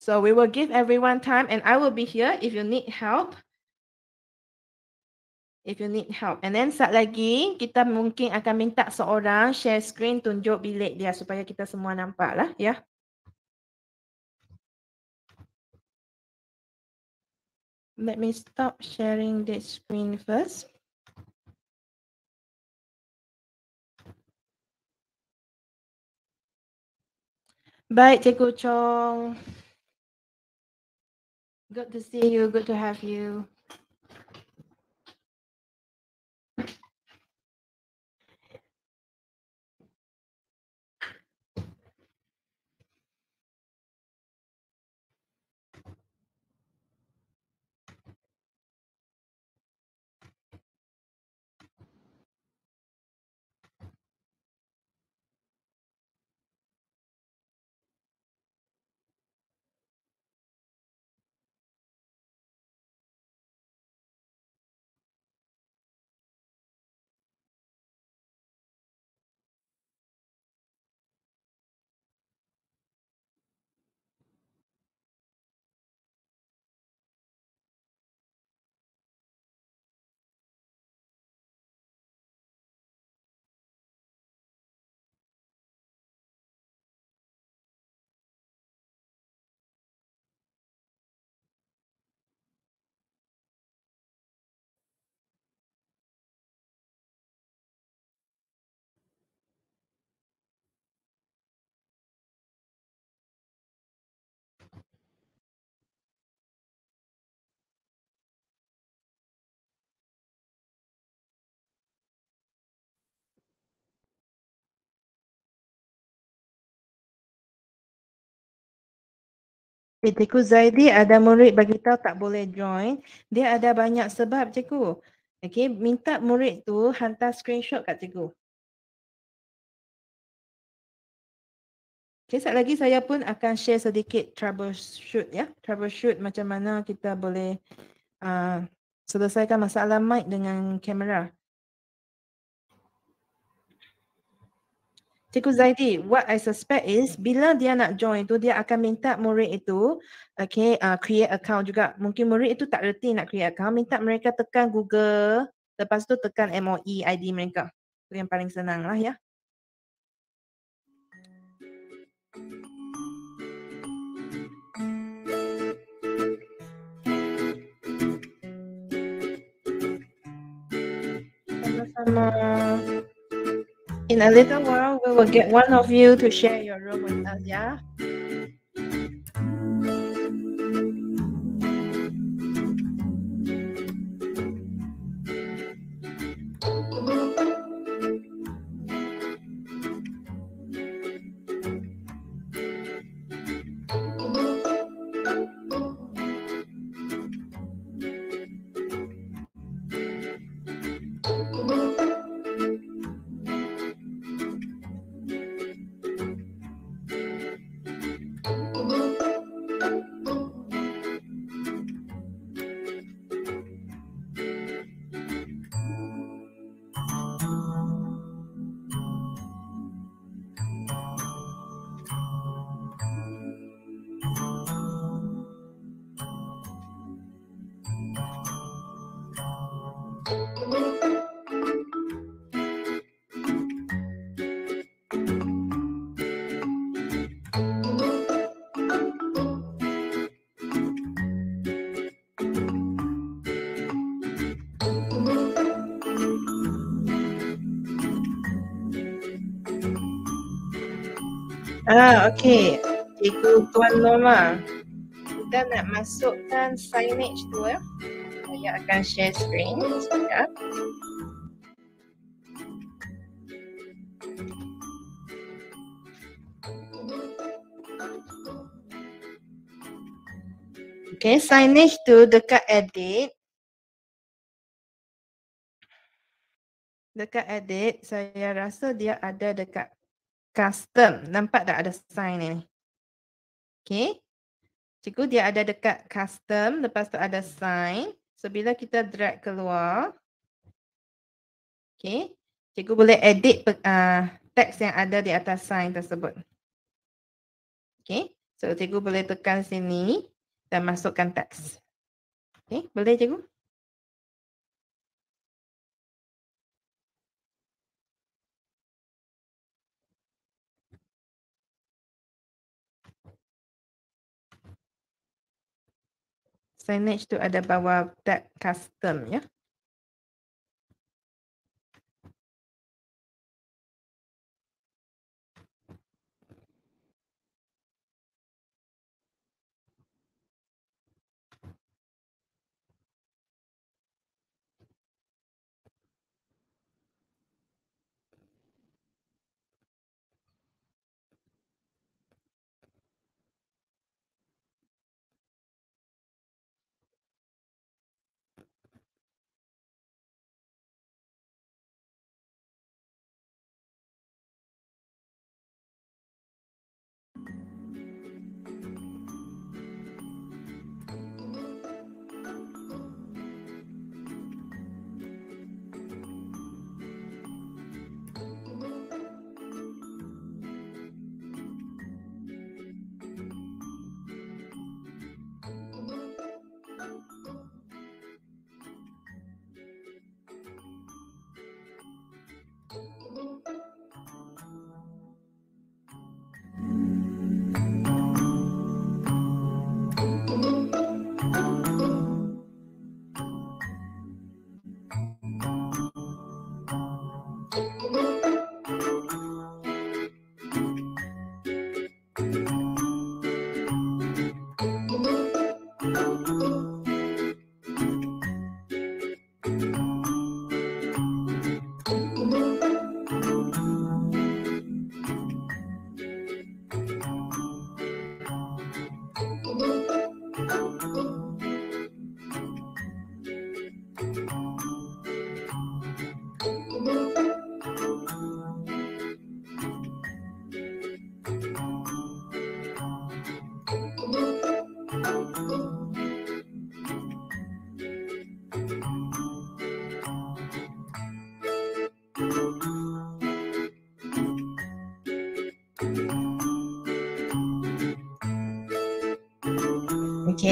So we will give everyone time and I will be here if you need help if you need help. And then sat lagi, kita mungkin akan minta seorang share screen tunjuk bilik dia supaya kita semua nampak lah ya. Yeah. Let me stop sharing this screen first. Baik, Cikgu Chong. Good to see you. Good to have you. Cikgu Zaidi ada murid bagi tahu tak boleh join. Dia ada banyak sebab cikgu. Okey, minta murid tu hantar screenshot kat cikgu. Okey, sekejap lagi saya pun akan share sedikit troubleshoot ya. Troubleshoot macam mana kita boleh uh, selesaikan masalah mic dengan kamera. Cikgu Zaidi, what I suspect is bila dia nak join tu dia akan minta murid itu okay, uh, create account juga. Mungkin murid itu tak reti nak create account, minta mereka tekan Google lepas tu tekan MOE ID mereka. Itu yang paling senang lah ya. Sama-sama. In a little while, we will get one of you to share your room with us, yeah? Ah, okey. Cikgu Tuan Norma. Kita nak masukkan signage tu ya. Saya akan share screen. Ya. Okay, signage tu dekat edit. Dekat edit, saya rasa dia ada dekat custom. Nampak tak ada sign ni? Okay. Cikgu dia ada dekat custom. Lepas tu ada sign. So bila kita drag keluar. Okay. Cikgu boleh edit uh, teks yang ada di atas sign tersebut. Okay. So cikgu boleh tekan sini dan masukkan teks. Okay. Boleh cikgu? signage tu ada bawa that custom ya. Yeah?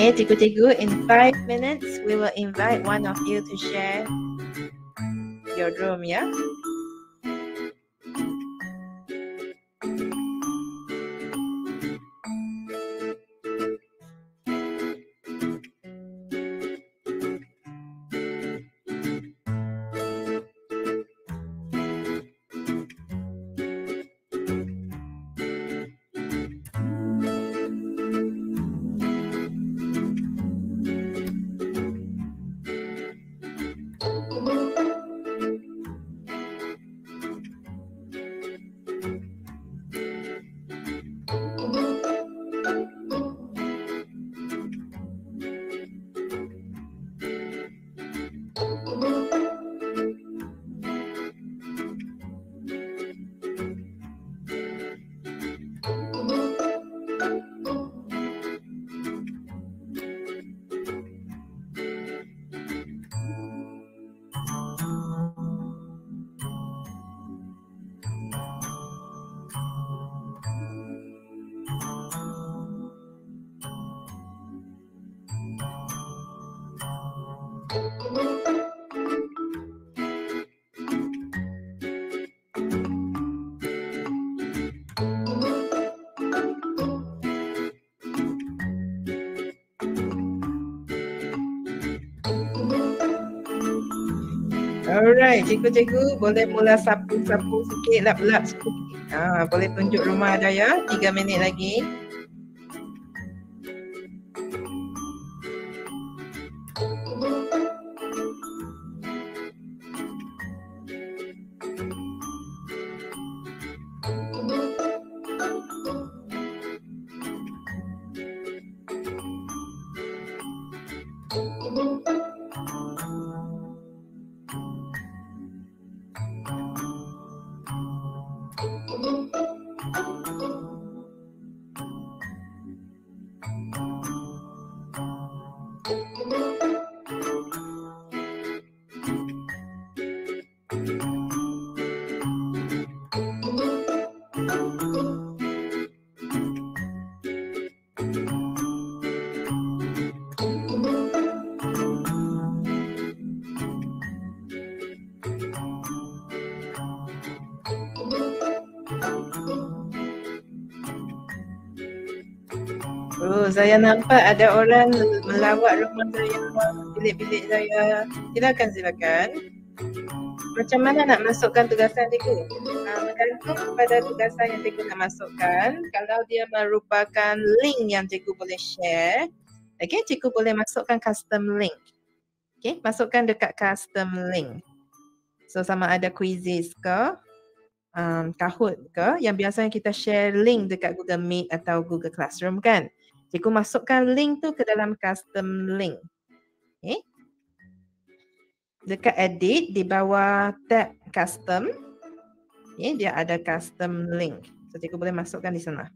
Okay, Tiku Tiku, in five minutes, we will invite one of you to share your room, yeah? Alright, cikgu-cikgu boleh mula sapu-sapu sikit, lap-lap sikit. Ah, boleh tunjuk rumah ada ya, tiga minit lagi. saya nampak ada orang melawat rumah saya, bilik-bilik saya. Silakan, silakan. Macam mana nak masukkan tugasan tiga? Uh, ah, bergantung kepada tugasan yang tiga nak masukkan. Kalau dia merupakan link yang tiga boleh share, okay, tiga boleh masukkan custom link. Okay, masukkan dekat custom link. So sama ada quizzes ke, um, kahut ke, yang biasanya kita share link dekat Google Meet atau Google Classroom kan. Cikgu masukkan link tu ke dalam custom link. Okay. Dekat edit di bawah tab custom. Okay, dia ada custom link. So cikgu boleh masukkan di sana.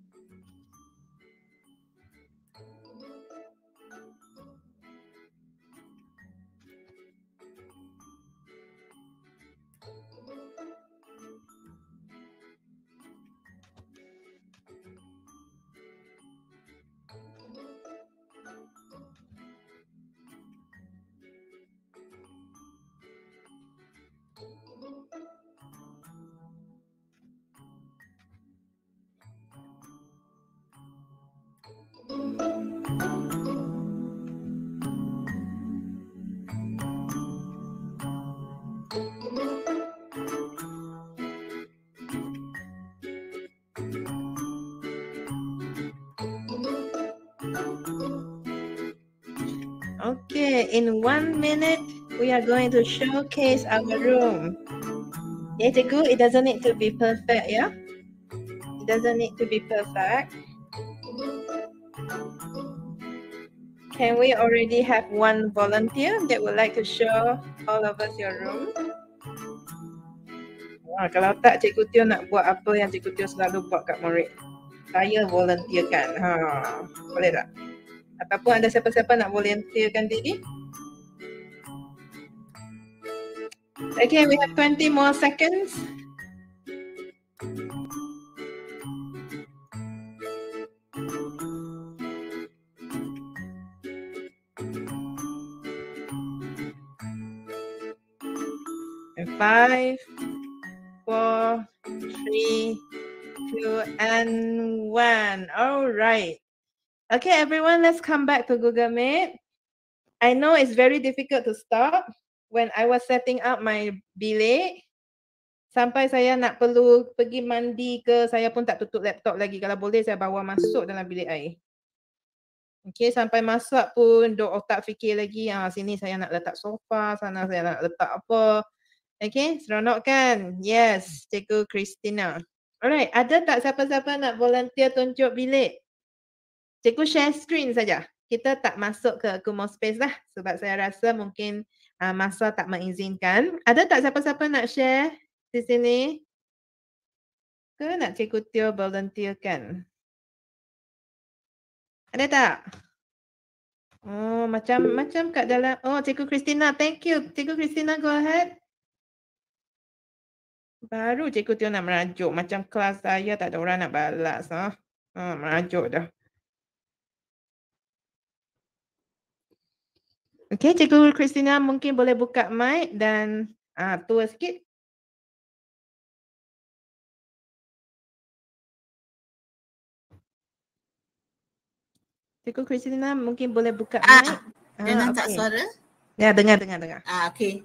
Okay, in one minute, we are going to showcase our room. It's good, it doesn't need to be perfect, yeah? It doesn't need to be perfect. Can we already have one volunteer that would like to show all of us your room? Ah, kalau tak Cikgu Tio nak buat apa yang Cikgu Tio selalu buat kat murid. Saya volunteerkan, Ha, boleh tak? Ataupun ada siapa-siapa nak volunteerkan kan diri? Okay, we have 20 more seconds. five, four, three, two, and one. All right. Okay, everyone, let's come back to Google Meet. I know it's very difficult to stop when I was setting up my bilik. Sampai saya nak perlu pergi mandi ke, saya pun tak tutup laptop lagi. Kalau boleh, saya bawa masuk dalam bilik air. Okay, sampai masak pun dok otak fikir lagi, ah, sini saya nak letak sofa, sana saya nak letak apa. Okay, seronok kan? Yes, Cikgu Christina. Alright, ada tak siapa-siapa nak volunteer tunjuk bilik? Cikgu share screen saja. Kita tak masuk ke Kumo Space lah sebab saya rasa mungkin uh, masa tak mengizinkan. Ada tak siapa-siapa nak share di sini? Ke nak Cikgu Tio volunteer kan? Ada tak? Oh, macam macam kat dalam. Oh, Cikgu Christina. Thank you. Cikgu Christina, go ahead. Baru cikgu tu nak merajuk. Macam kelas saya tak ada orang nak balas. Ha? Ha, merajuk dah. Okay, cikgu Christina mungkin boleh buka mic dan ah, tua sikit. Cikgu Christina mungkin boleh buka ah, mic. Ah, dengar ah, tak okay. suara? Ya, dengar, dengar, dengar. Ah, okay.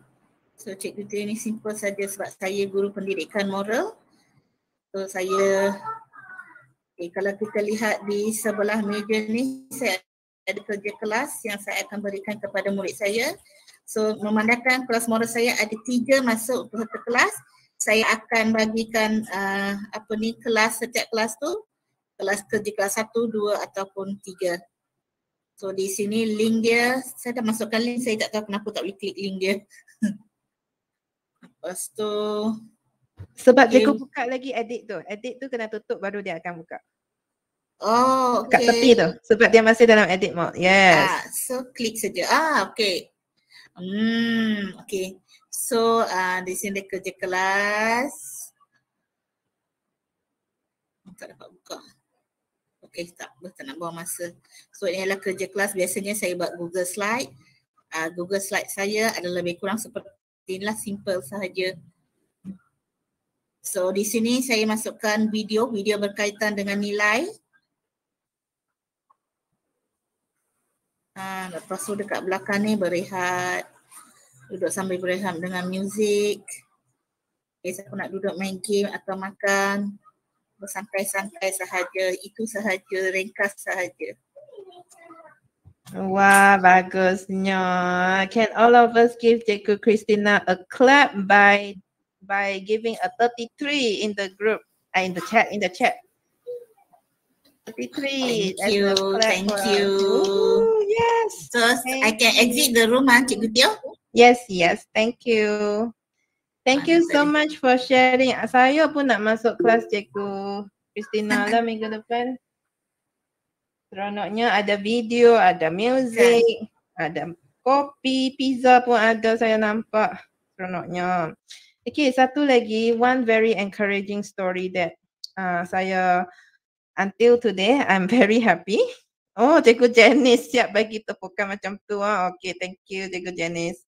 So cikgu tu ni simple saja sebab saya guru pendidikan moral. So saya okay, eh, kalau kita lihat di sebelah meja ni saya ada kerja kelas yang saya akan berikan kepada murid saya. So memandangkan kelas moral saya ada tiga masuk untuk satu kelas. Saya akan bagikan uh, apa ni kelas setiap kelas tu kelas kerja kelas satu, dua ataupun tiga. So di sini link dia, saya dah masukkan link, saya tak tahu kenapa tak boleh klik link dia. Lepas tu Sebab game. dia buka lagi edit tu Edit tu kena tutup baru dia akan buka Oh, okay. Kat tepi tu. Sebab dia masih dalam edit mode. Yes. Ah, so, klik saja. Ah, okay. Hmm, okay. So, ah, di sini dia kerja kelas. Oh, tak dapat buka. Okay, tak. Tak nak buang masa. So, ini adalah kerja kelas. Biasanya saya buat Google Slide. Ah, Google Slide saya adalah lebih kurang seperti Zain lah simple sahaja. So di sini saya masukkan video, video berkaitan dengan nilai. Ha, ah, lepas tu dekat belakang ni berehat. Duduk sambil berehat dengan muzik. Okay, saya pun nak duduk main game atau makan. Bersantai-santai sahaja. Itu sahaja, ringkas sahaja. Wow, bagus nyo. Can all of us give Jacob Christina a clap by by giving a 33 in the group, uh, in the chat, in the chat. 33. Thank you, thank you. Ooh, yes. So thank I can exit the room, huh, ah, Cikgu Yes, yes. Thank you. Thank you ah, so much for sharing. Saya pun nak masuk kelas Jacob Christina go minggu depan. seronoknya ada video, ada music, yes. ada kopi, pizza pun ada saya nampak. Seronoknya. Okay, satu lagi, one very encouraging story that uh, saya until today, I'm very happy. Oh, Cikgu Janice siap bagi tepukan macam tu. Ah. Okay, thank you Cikgu Janice.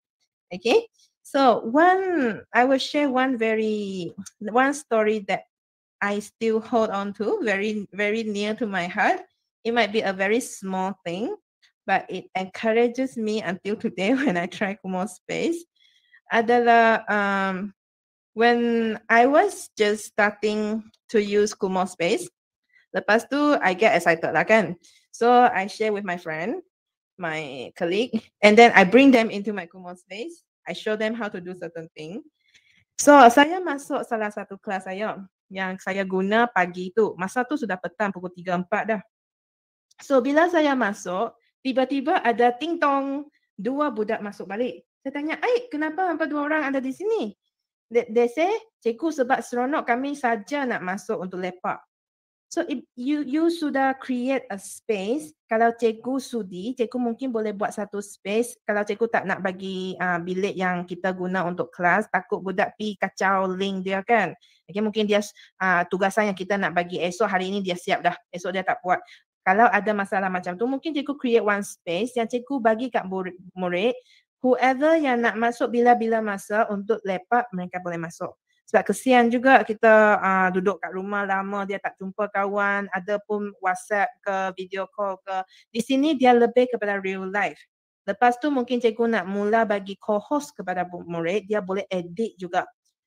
Okay, so one, I will share one very, one story that I still hold on to, very, very near to my heart. It might be a very small thing, but it encourages me until today when I try more space adalah um, when I was just starting to use Kumo Space, lepas tu I get excited again. So I share with my friend, my colleague, and then I bring them into my Kumo Space. I show them how to do certain thing. So saya masuk salah satu kelas saya yang saya guna pagi tu. Masa tu sudah petang pukul 3 dah. So bila saya masuk, tiba-tiba ada ting tong dua budak masuk balik. Saya tanya, "Ai, kenapa hangpa dua orang ada di sini?" They, they say, "Cikgu sebab seronok kami saja nak masuk untuk lepak." So if you you sudah create a space, kalau cikgu sudi, cikgu mungkin boleh buat satu space. Kalau cikgu tak nak bagi uh, bilik yang kita guna untuk kelas, takut budak pi kacau link dia kan. Okay, mungkin dia uh, tugasan yang kita nak bagi esok hari ini dia siap dah. Esok dia tak buat kalau ada masalah macam tu mungkin cikgu create one space yang cikgu bagi kat murid whoever yang nak masuk bila-bila masa untuk lepak mereka boleh masuk sebab kesian juga kita uh, duduk kat rumah lama dia tak jumpa kawan ada pun whatsapp ke video call ke di sini dia lebih kepada real life lepas tu mungkin cikgu nak mula bagi co-host kepada murid dia boleh edit juga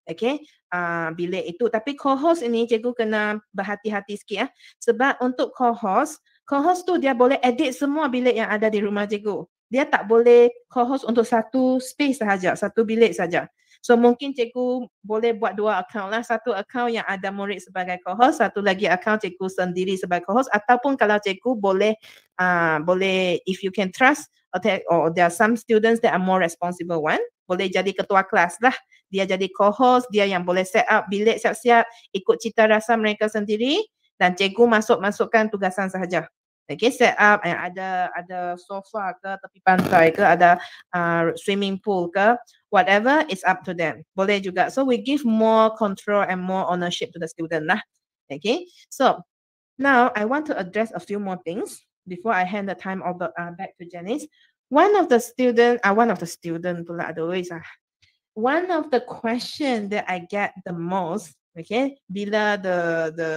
okay, uh, bilik itu. Tapi co-host ini cikgu kena berhati-hati sikit. Eh? Sebab untuk co-host, co-host tu dia boleh edit semua bilik yang ada di rumah cikgu. Dia tak boleh co-host untuk satu space sahaja, satu bilik saja. So mungkin cikgu boleh buat dua account lah. Satu account yang ada murid sebagai co-host, satu lagi account cikgu sendiri sebagai co-host. Ataupun kalau cikgu boleh, uh, boleh if you can trust, or there are some students that are more responsible one, boleh jadi ketua kelas lah. Dia jadi co-host, dia yang boleh set up bilik siap-siap, ikut cita rasa mereka sendiri dan cikgu masuk-masukkan tugasan sahaja. Okay, set up eh, ada ada sofa ke tepi pantai ke ada uh, swimming pool ke whatever it's up to them boleh juga so we give more control and more ownership to the student lah okay so now I want to address a few more things before I hand the time over uh, back to Janice one of the students, uh, one of the students, lah. one of the questions that I get the most, okay, bila the the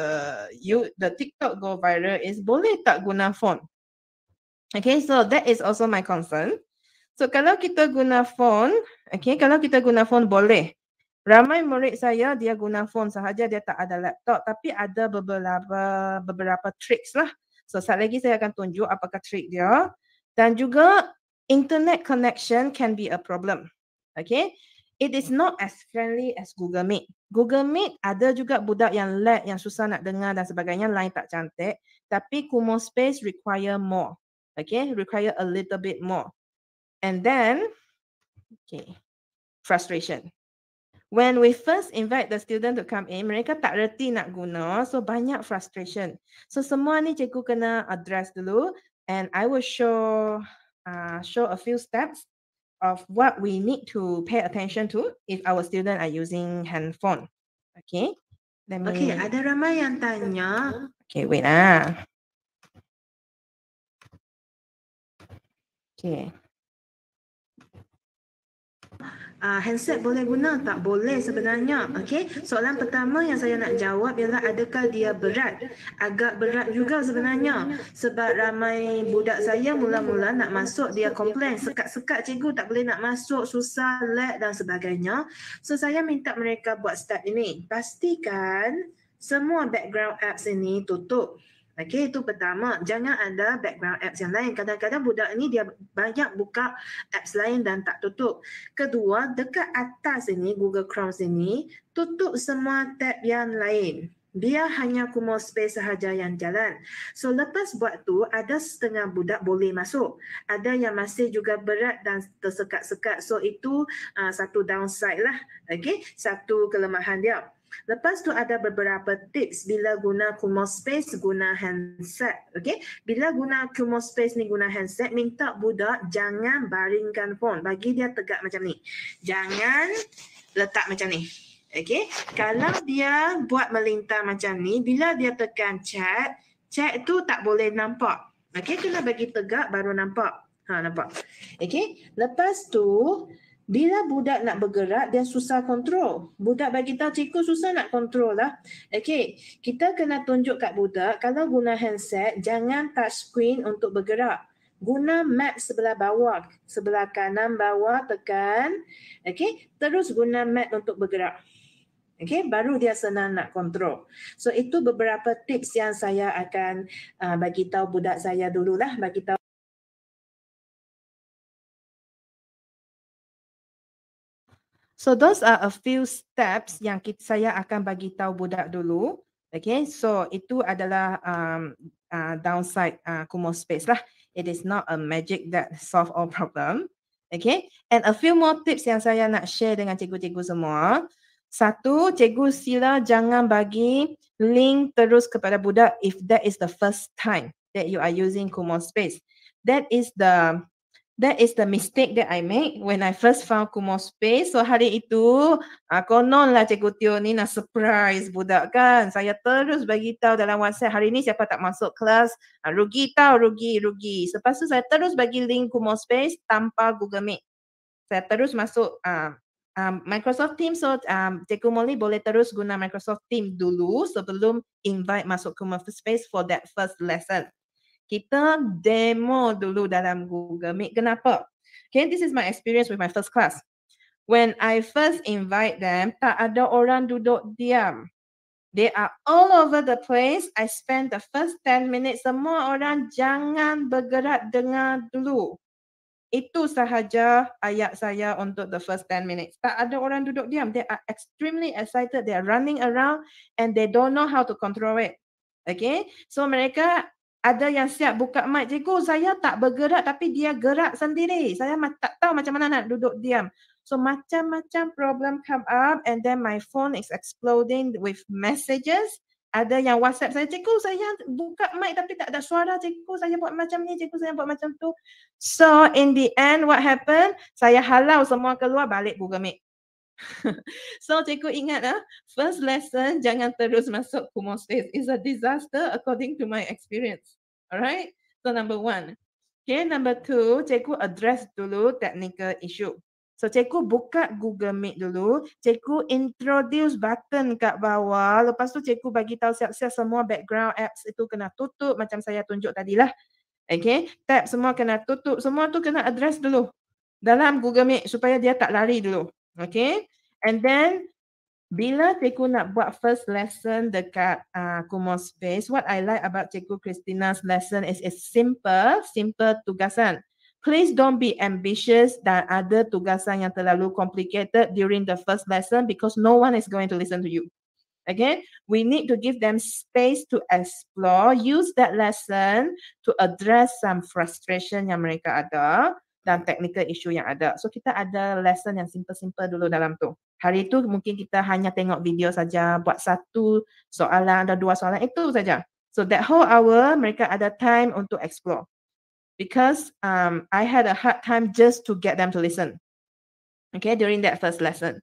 you the TikTok go viral is boleh tak guna phone? Okay, so that is also my concern. So kalau kita guna phone, okay, kalau kita guna phone boleh. Ramai murid saya dia guna phone sahaja dia tak ada laptop tapi ada beberapa beberapa tricks lah. So sekali lagi saya akan tunjuk apakah trick dia dan juga internet connection can be a problem. Okay, it is not as friendly as Google Meet. Google Meet ada juga budak yang lag, yang susah nak dengar dan sebagainya, lain tak cantik. Tapi Kumo Space require more. Okay, require a little bit more. And then, okay, frustration. When we first invite the student to come in, mereka tak reti nak guna. So banyak frustration. So semua ni cikgu kena address dulu and I will show uh, show a few steps of what we need to pay attention to if our students are using handphone. Okay. Let me... Okay, ada ramai yang tanya. Okay, wait ah. Okay. Uh, handset boleh guna? Tak boleh sebenarnya. okay? Soalan pertama yang saya nak jawab ialah adakah dia berat? Agak berat juga sebenarnya. Sebab ramai budak saya mula-mula nak masuk dia komplain. Sekat-sekat cikgu tak boleh nak masuk, susah, lag dan sebagainya. So saya minta mereka buat start ini. Pastikan semua background apps ini tutup. Okay, itu pertama. Jangan ada background apps yang lain. Kadang-kadang budak ini dia banyak buka apps lain dan tak tutup. Kedua, dekat atas ini, Google Chrome sini, tutup semua tab yang lain. Dia hanya kumo space sahaja yang jalan. So lepas buat tu, ada setengah budak boleh masuk. Ada yang masih juga berat dan tersekat-sekat. So itu uh, satu downside lah. Okay, satu kelemahan dia. Lepas tu ada beberapa tips bila guna Kumo Space guna handset. Okay? Bila guna Kumo Space ni guna handset, minta budak jangan baringkan phone. Bagi dia tegak macam ni. Jangan letak macam ni. Okay? Kalau dia buat melintang macam ni, bila dia tekan chat, chat tu tak boleh nampak. Okay? Kena bagi tegak baru nampak. Ha, nampak. Okay? Lepas tu, bila budak nak bergerak, dia susah kontrol. Budak bagi tahu cikgu susah nak kontrol lah. Okay, kita kena tunjuk kat budak kalau guna handset, jangan touch screen untuk bergerak. Guna map sebelah bawah, sebelah kanan bawah tekan. Okay, terus guna map untuk bergerak. Okay, baru dia senang nak kontrol. So itu beberapa tips yang saya akan uh, bagi tahu budak saya dulu lah, bagi tahu. So those are a few steps yang kita, saya akan bagi tahu budak dulu. Okay, so itu adalah um, uh, downside uh, Kumo Space lah. It is not a magic that solve all problem. Okay, and a few more tips yang saya nak share dengan cikgu-cikgu semua. Satu, cikgu sila jangan bagi link terus kepada budak if that is the first time that you are using Kumo Space. That is the That is the mistake that I make when I first found Kumo Space. So hari itu, uh, konon lah Cikgu Tio ni nak surprise budak kan. Saya terus bagi tahu dalam WhatsApp hari ni siapa tak masuk kelas. Uh, rugi tahu, rugi, rugi. Lepas tu saya terus bagi link Kumo Space tanpa Google Meet. Saya terus masuk uh, uh, Microsoft Teams. So um, Cikgu Molly boleh terus guna Microsoft Teams dulu sebelum invite masuk Kumo Space for that first lesson kita demo dulu dalam Google Meet. Kenapa? Okay, this is my experience with my first class. When I first invite them, tak ada orang duduk diam. They are all over the place. I spend the first 10 minutes, semua orang jangan bergerak dengar dulu. Itu sahaja ayat saya untuk the first 10 minutes. Tak ada orang duduk diam. They are extremely excited. They are running around and they don't know how to control it. Okay, so mereka ada yang siap buka mic. Cikgu, saya tak bergerak tapi dia gerak sendiri. Saya tak tahu macam mana nak duduk diam. So macam-macam problem come up and then my phone is exploding with messages. Ada yang WhatsApp saya, cikgu saya buka mic tapi tak ada suara. Cikgu saya buat macam ni, cikgu saya buat macam tu. So in the end what happened? Saya halau semua keluar balik buka mic so cikgu ingat lah, first lesson jangan terus masuk Kumo Space. It's a disaster according to my experience. Alright, so number one. Okay, number two, cikgu address dulu technical issue. So cikgu buka Google Meet dulu, cikgu introduce button kat bawah, lepas tu cikgu bagi tahu siap-siap semua background apps itu kena tutup macam saya tunjuk tadi lah. Okay, tab semua kena tutup, semua tu kena address dulu dalam Google Meet supaya dia tak lari dulu. Okay, and then bila Cikgu nak buat first lesson dekat uh, ah, Kumo Space, what I like about Cikgu Christina's lesson is a simple, simple tugasan. Please don't be ambitious dan ada tugasan yang terlalu complicated during the first lesson because no one is going to listen to you. Okay, we need to give them space to explore. Use that lesson to address some frustration yang mereka ada dan technical issue yang ada. So kita ada lesson yang simple-simple dulu dalam tu. Hari itu mungkin kita hanya tengok video saja, buat satu soalan atau dua soalan itu saja. So that whole hour mereka ada time untuk explore. Because um, I had a hard time just to get them to listen. Okay, during that first lesson.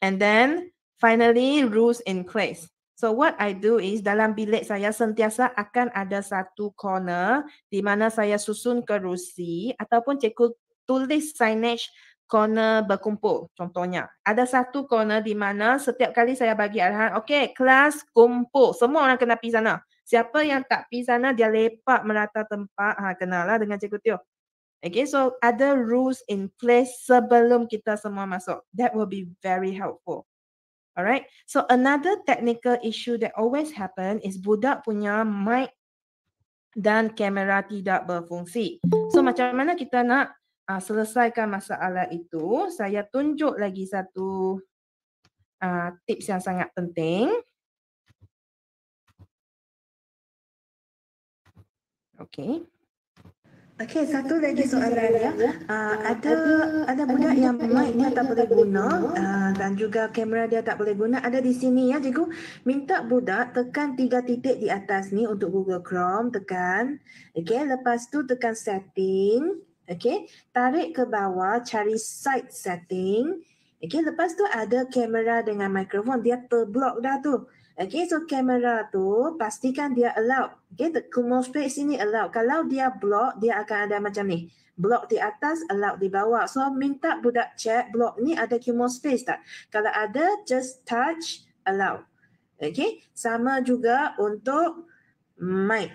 And then finally rules in place. So what I do is dalam bilik saya sentiasa akan ada satu corner di mana saya susun kerusi ataupun cikgu tulis signage corner berkumpul contohnya. Ada satu corner di mana setiap kali saya bagi arahan, okey, kelas kumpul. Semua orang kena pergi sana. Siapa yang tak pergi sana, dia lepak merata tempat, ha, kenalah dengan Cikgu Tio. Okay, so ada rules in place sebelum kita semua masuk. That will be very helpful. Alright, so another technical issue that always happen is budak punya mic dan kamera tidak berfungsi. So macam mana kita nak uh, selesaikan masalah itu, saya tunjuk lagi satu uh, tips yang sangat penting. Okay. Okey, satu lagi soalan ya. Uh, ada ada budak yang mic-nya tak boleh guna uh, dan juga kamera dia tak boleh guna. Ada di sini ya, cikgu. Minta budak tekan tiga titik di atas ni untuk Google Chrome, tekan. Okey, lepas tu tekan setting. Okey, tarik ke bawah, cari side setting. Okey, lepas tu ada kamera dengan mikrofon, dia terblok dah tu. Okey, so kamera tu pastikan dia allow. Okey, the Kumo space ini allow. Kalau dia block, dia akan ada macam ni. Block di atas, allow di bawah. So, minta budak check block ni ada Kumo space tak? Kalau ada, just touch, allow. Okey, sama juga untuk mic.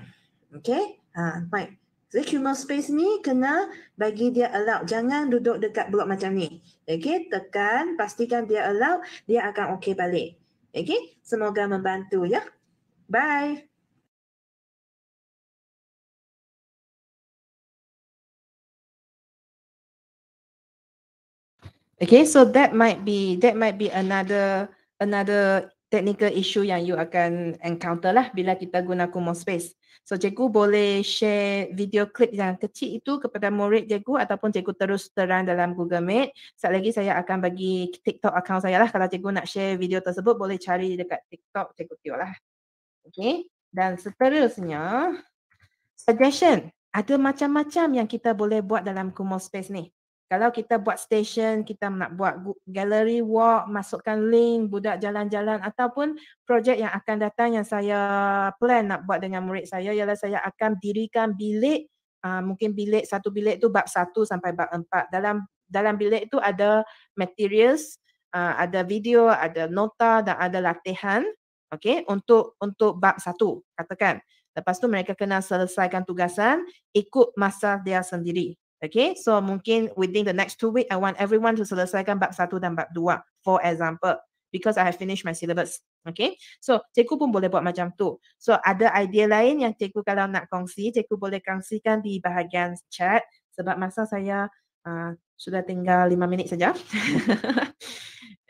Okey, ha, mic. So cuma space ni kena bagi dia allow. Jangan duduk dekat blok macam ni. Okay, tekan, pastikan dia allow, dia akan okay balik. Okay, semoga membantu ya. Bye. Okay, so that might be that might be another another technical issue yang you akan encounter lah bila kita guna Kumo Space. So cikgu boleh share video clip yang kecil itu kepada murid cikgu ataupun cikgu terus terang dalam Google Meet. Sekali lagi saya akan bagi TikTok account saya lah. Kalau cikgu nak share video tersebut boleh cari dekat TikTok cikgu tu lah. Okay. Dan seterusnya, suggestion. Ada macam-macam yang kita boleh buat dalam Kumo Space ni. Kalau kita buat station, kita nak buat gallery walk, masukkan link, budak jalan-jalan ataupun projek yang akan datang yang saya plan nak buat dengan murid saya ialah saya akan dirikan bilik, uh, mungkin bilik satu bilik tu bab satu sampai bab empat. Dalam dalam bilik tu ada materials, uh, ada video, ada nota dan ada latihan okay, untuk untuk bab satu katakan. Lepas tu mereka kena selesaikan tugasan ikut masa dia sendiri. Okay, so mungkin within the next two week, I want everyone to selesaikan bab satu dan bab dua, for example, because I have finished my syllabus. Okay, so cikgu pun boleh buat macam tu. So ada idea lain yang cikgu kalau nak kongsi, cikgu boleh kongsikan di bahagian chat sebab masa saya uh, sudah tinggal lima minit saja.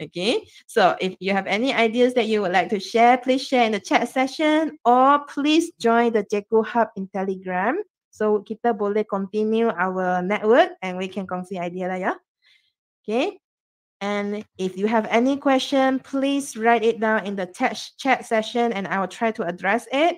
okay, so if you have any ideas that you would like to share, please share in the chat session or please join the Jeku Hub in Telegram. So kita boleh continue our network and we can kongsi idea lah ya. Okay. And if you have any question, please write it down in the text chat session and I will try to address it.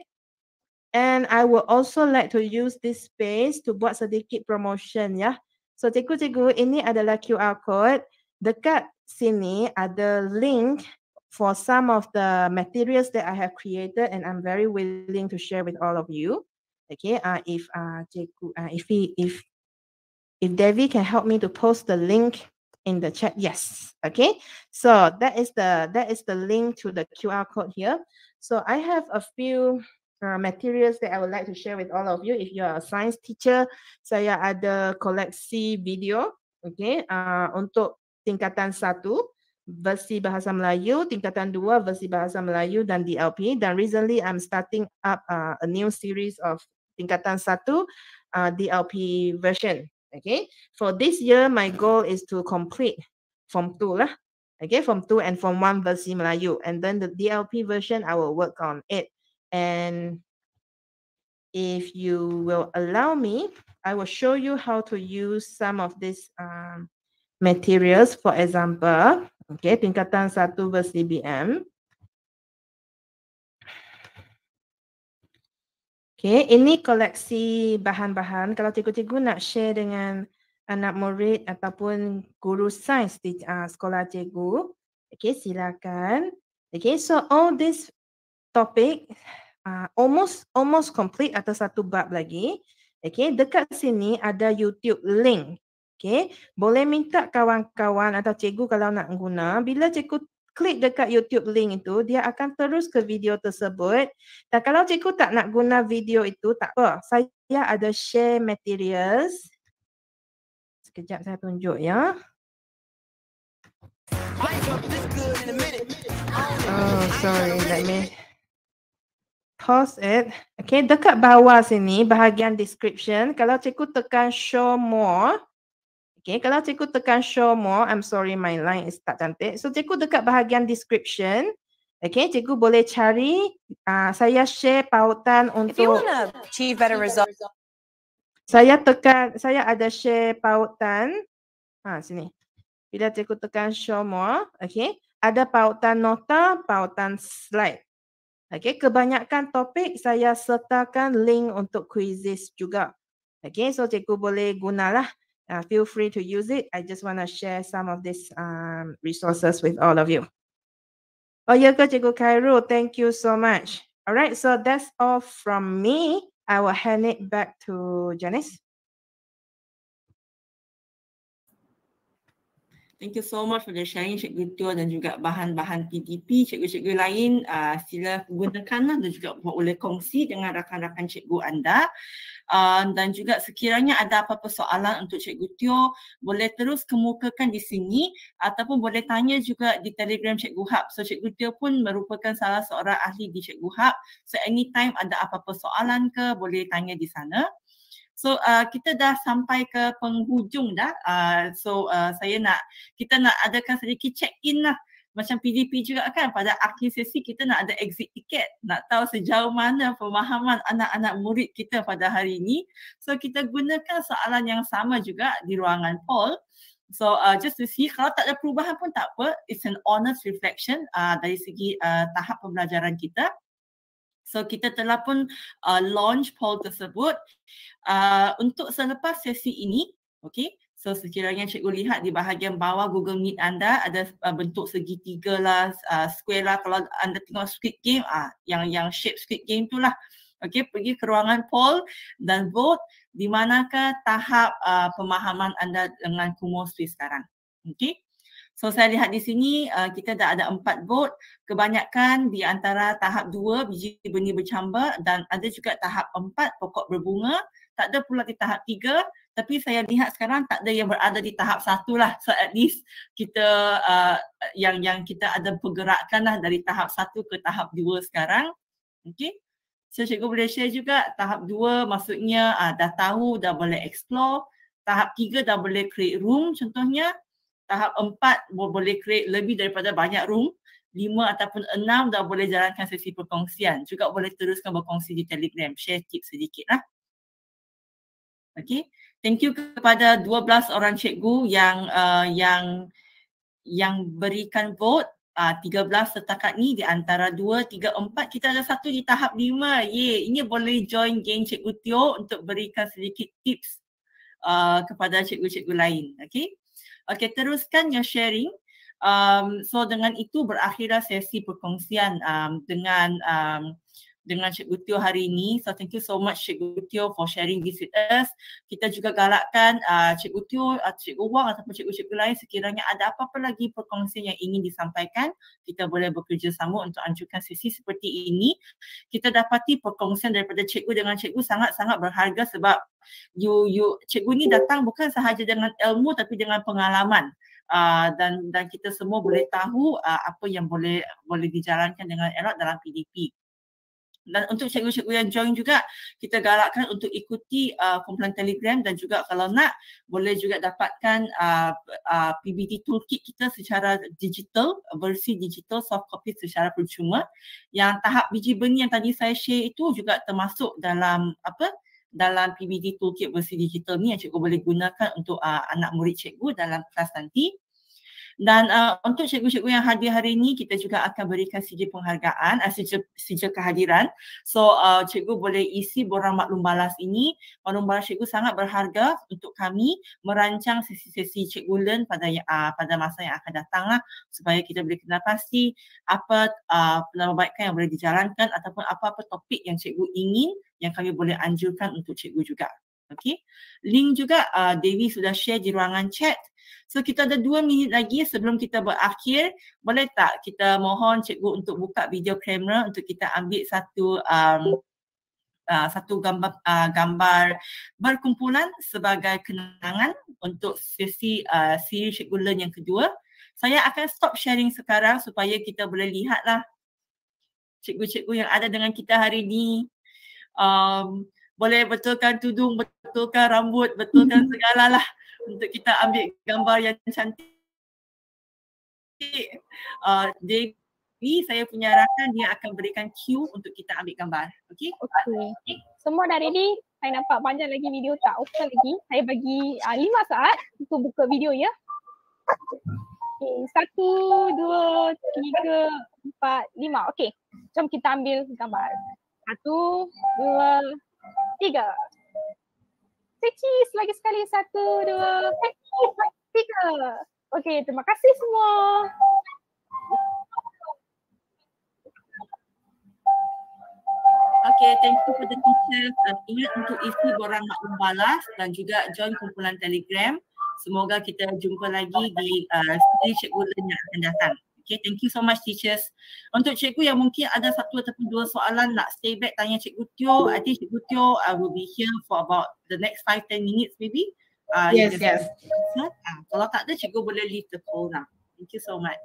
And I will also like to use this space to buat sedikit promotion ya. So cikgu-cikgu ini adalah QR code. Dekat sini ada link for some of the materials that I have created and I'm very willing to share with all of you. Okay, uh, if uh, uh, if he, if if Devi can help me to post the link in the chat, yes. Okay, so that is the that is the link to the QR code here. So I have a few uh, materials that I would like to share with all of you. If you're a science teacher, saya ada koleksi video, okay, uh, untuk tingkatan satu versi bahasa Melayu, tingkatan dua versi bahasa Melayu dan DLP. Dan recently I'm starting up uh, a new series of tingkatan satu uh, DLP version. Okay, for this year, my goal is to complete form two lah. Okay, form two and form one versi Melayu, and then the DLP version, I will work on it. And if you will allow me, I will show you how to use some of these um, materials. For example, okay, tingkatan satu versi BM. Okay, ini koleksi bahan-bahan. Kalau cikgu-cikgu nak share dengan anak murid ataupun guru sains di uh, sekolah cikgu, okay, silakan. Okay, so all this topic uh, almost almost complete atau satu bab lagi. Okay, dekat sini ada YouTube link. Okay, boleh minta kawan-kawan atau cikgu kalau nak guna. Bila cikgu klik dekat YouTube link itu, dia akan terus ke video tersebut. Dan kalau cikgu tak nak guna video itu, tak apa. Saya ada share materials. Sekejap saya tunjuk ya. Oh, sorry. Let me pause it. Okay, dekat bawah sini, bahagian description. Kalau cikgu tekan show more, Okay, kalau cikgu tekan show more, I'm sorry my line is tak cantik. So cikgu dekat bahagian description, okay, cikgu boleh cari uh, saya share pautan untuk... If you want achieve better results. Saya tekan, saya ada share pautan. Ha, sini. Bila cikgu tekan show more, okay, ada pautan nota, pautan slide. Okay, kebanyakan topik saya sertakan link untuk quizzes juga. Okay, so cikgu boleh gunalah. Uh, feel free to use it. I just want to share some of these um, resources with all of you. Oyoko Jigo Cairo, thank you so much. All right, so that's all from me. I will hand it back to Janice. Thank you so much for the sharing Cikgu Tio dan juga bahan-bahan PDP, Cikgu-cikgu lain uh, sila gunakanlah dan juga boleh kongsi dengan rakan-rakan cikgu anda. Um, dan juga sekiranya ada apa-apa soalan untuk Cikgu Tio, boleh terus kemukakan di sini ataupun boleh tanya juga di telegram Cikgu Hub. So Cikgu Tio pun merupakan salah seorang ahli di Cikgu Hub. So anytime ada apa-apa soalan ke boleh tanya di sana. So uh, kita dah sampai ke penghujung dah. Uh, so uh, saya nak kita nak adakan sedikit check in lah. Macam PDP juga kan pada akhir sesi kita nak ada exit ticket. Nak tahu sejauh mana pemahaman anak-anak murid kita pada hari ini. So kita gunakan soalan yang sama juga di ruangan poll. So uh, just to see kalau tak ada perubahan pun tak apa. It's an honest reflection uh, dari segi uh, tahap pembelajaran kita. So kita telah pun uh, launch poll tersebut uh, untuk selepas sesi ini. Okay. So sekiranya cikgu lihat di bahagian bawah Google Meet anda ada uh, bentuk segitiga lah, uh, square lah. Kalau anda tengok squid game, ah uh, yang yang shape squid game tu lah. Okay, pergi ke ruangan poll dan vote di manakah tahap uh, pemahaman anda dengan Kumo Sui sekarang. Okay, So saya lihat di sini uh, kita dah ada empat vote kebanyakan di antara tahap dua biji benih bercambar dan ada juga tahap empat pokok berbunga. Tak ada pula di tahap tiga tapi saya lihat sekarang tak ada yang berada di tahap satu lah. So at least kita uh, yang yang kita ada pergerakan lah dari tahap satu ke tahap dua sekarang. Okay. So cikgu boleh share juga tahap dua maksudnya uh, dah tahu dah boleh explore. Tahap tiga dah boleh create room contohnya tahap empat boleh create lebih daripada banyak room lima ataupun enam dah boleh jalankan sesi perkongsian juga boleh teruskan berkongsi di telegram share tips sedikit lah okay thank you kepada 12 orang cikgu yang uh, yang yang berikan vote ah, tiga belas setakat ni di antara dua, tiga, empat kita ada satu di tahap lima. Ye, ini boleh join geng Cikgu Tio untuk berikan sedikit tips uh, kepada cikgu-cikgu lain. Okay. Okay, teruskan your sharing. Um, so dengan itu berakhirlah sesi perkongsian um, dengan um, dengan Cik Tio hari ini. So thank you so much Cik Tio for sharing this with us. Kita juga galakkan uh, Cik Tio, uh, Cik Wang ataupun Cik Gutio lain sekiranya ada apa-apa lagi perkongsian yang ingin disampaikan, kita boleh bekerjasama untuk anjurkan sesi seperti ini. Kita dapati perkongsian daripada Cikgu dengan Cikgu sangat-sangat berharga sebab you, you, Cikgu ini datang bukan sahaja dengan ilmu tapi dengan pengalaman. Uh, dan dan kita semua boleh tahu uh, apa yang boleh boleh dijalankan dengan erat dalam PDP. Uh, dan untuk cikgu-cikgu yang join juga kita galakkan untuk ikuti uh, kumpulan Telegram dan juga kalau nak boleh juga dapatkan uh, uh, PBT toolkit kita secara digital versi digital soft copy secara percuma yang tahap biji benih yang tadi saya share itu juga termasuk dalam apa dalam PBT toolkit versi digital ni yang cikgu boleh gunakan untuk uh, anak murid cikgu dalam kelas nanti dan uh, untuk cikgu-cikgu yang hadir hari ini, kita juga akan berikan sijil penghargaan, uh, sijil, sijil kehadiran. So uh, cikgu boleh isi borang maklum balas ini. Maklum balas cikgu sangat berharga untuk kami merancang sesi-sesi cikgu learn pada ya, uh, pada masa yang akan datang lah, supaya kita boleh kenal pasti apa uh, penambahbaikan yang boleh dijalankan ataupun apa-apa topik yang cikgu ingin yang kami boleh anjurkan untuk cikgu juga. Okay. Link juga uh, Dewi sudah share di ruangan chat. So kita ada dua minit lagi sebelum kita berakhir. Boleh tak kita mohon cikgu untuk buka video kamera untuk kita ambil satu um, uh, satu gambar uh, gambar berkumpulan sebagai kenangan untuk sesi uh, siri cikgu learn yang kedua. Saya akan stop sharing sekarang supaya kita boleh lihatlah cikgu-cikgu yang ada dengan kita hari ini. Um, boleh betulkan tudung, betulkan rambut, betulkan segalalah untuk kita ambil gambar yang cantik. Uh, jadi uh, saya punya rasa dia akan berikan cue untuk kita ambil gambar. Okey. Okay. Semua dah ready? Saya nampak banyak lagi video tak? Okey lagi. Saya bagi uh, lima saat untuk buka video ya. Okey. Satu, dua, tiga, empat, lima. Okey. Jom kita ambil gambar. Satu, dua, tiga. Say cheese lagi sekali. Satu, dua, tiga. Okay, terima kasih semua. Okay, thank you for the teachers. Uh, untuk isi borang maklum balas dan juga join kumpulan telegram. Semoga kita jumpa lagi di uh, stage cikgu yang datang. Okay, thank you so much teachers. Untuk cikgu yang mungkin ada satu ataupun dua soalan nak stay back tanya cikgu Tio, I think cikgu Tio I uh, will be here for about the next five ten minutes maybe. Uh, yes, yes. Uh, kalau tak ada cikgu boleh leave the call now. Thank you so much.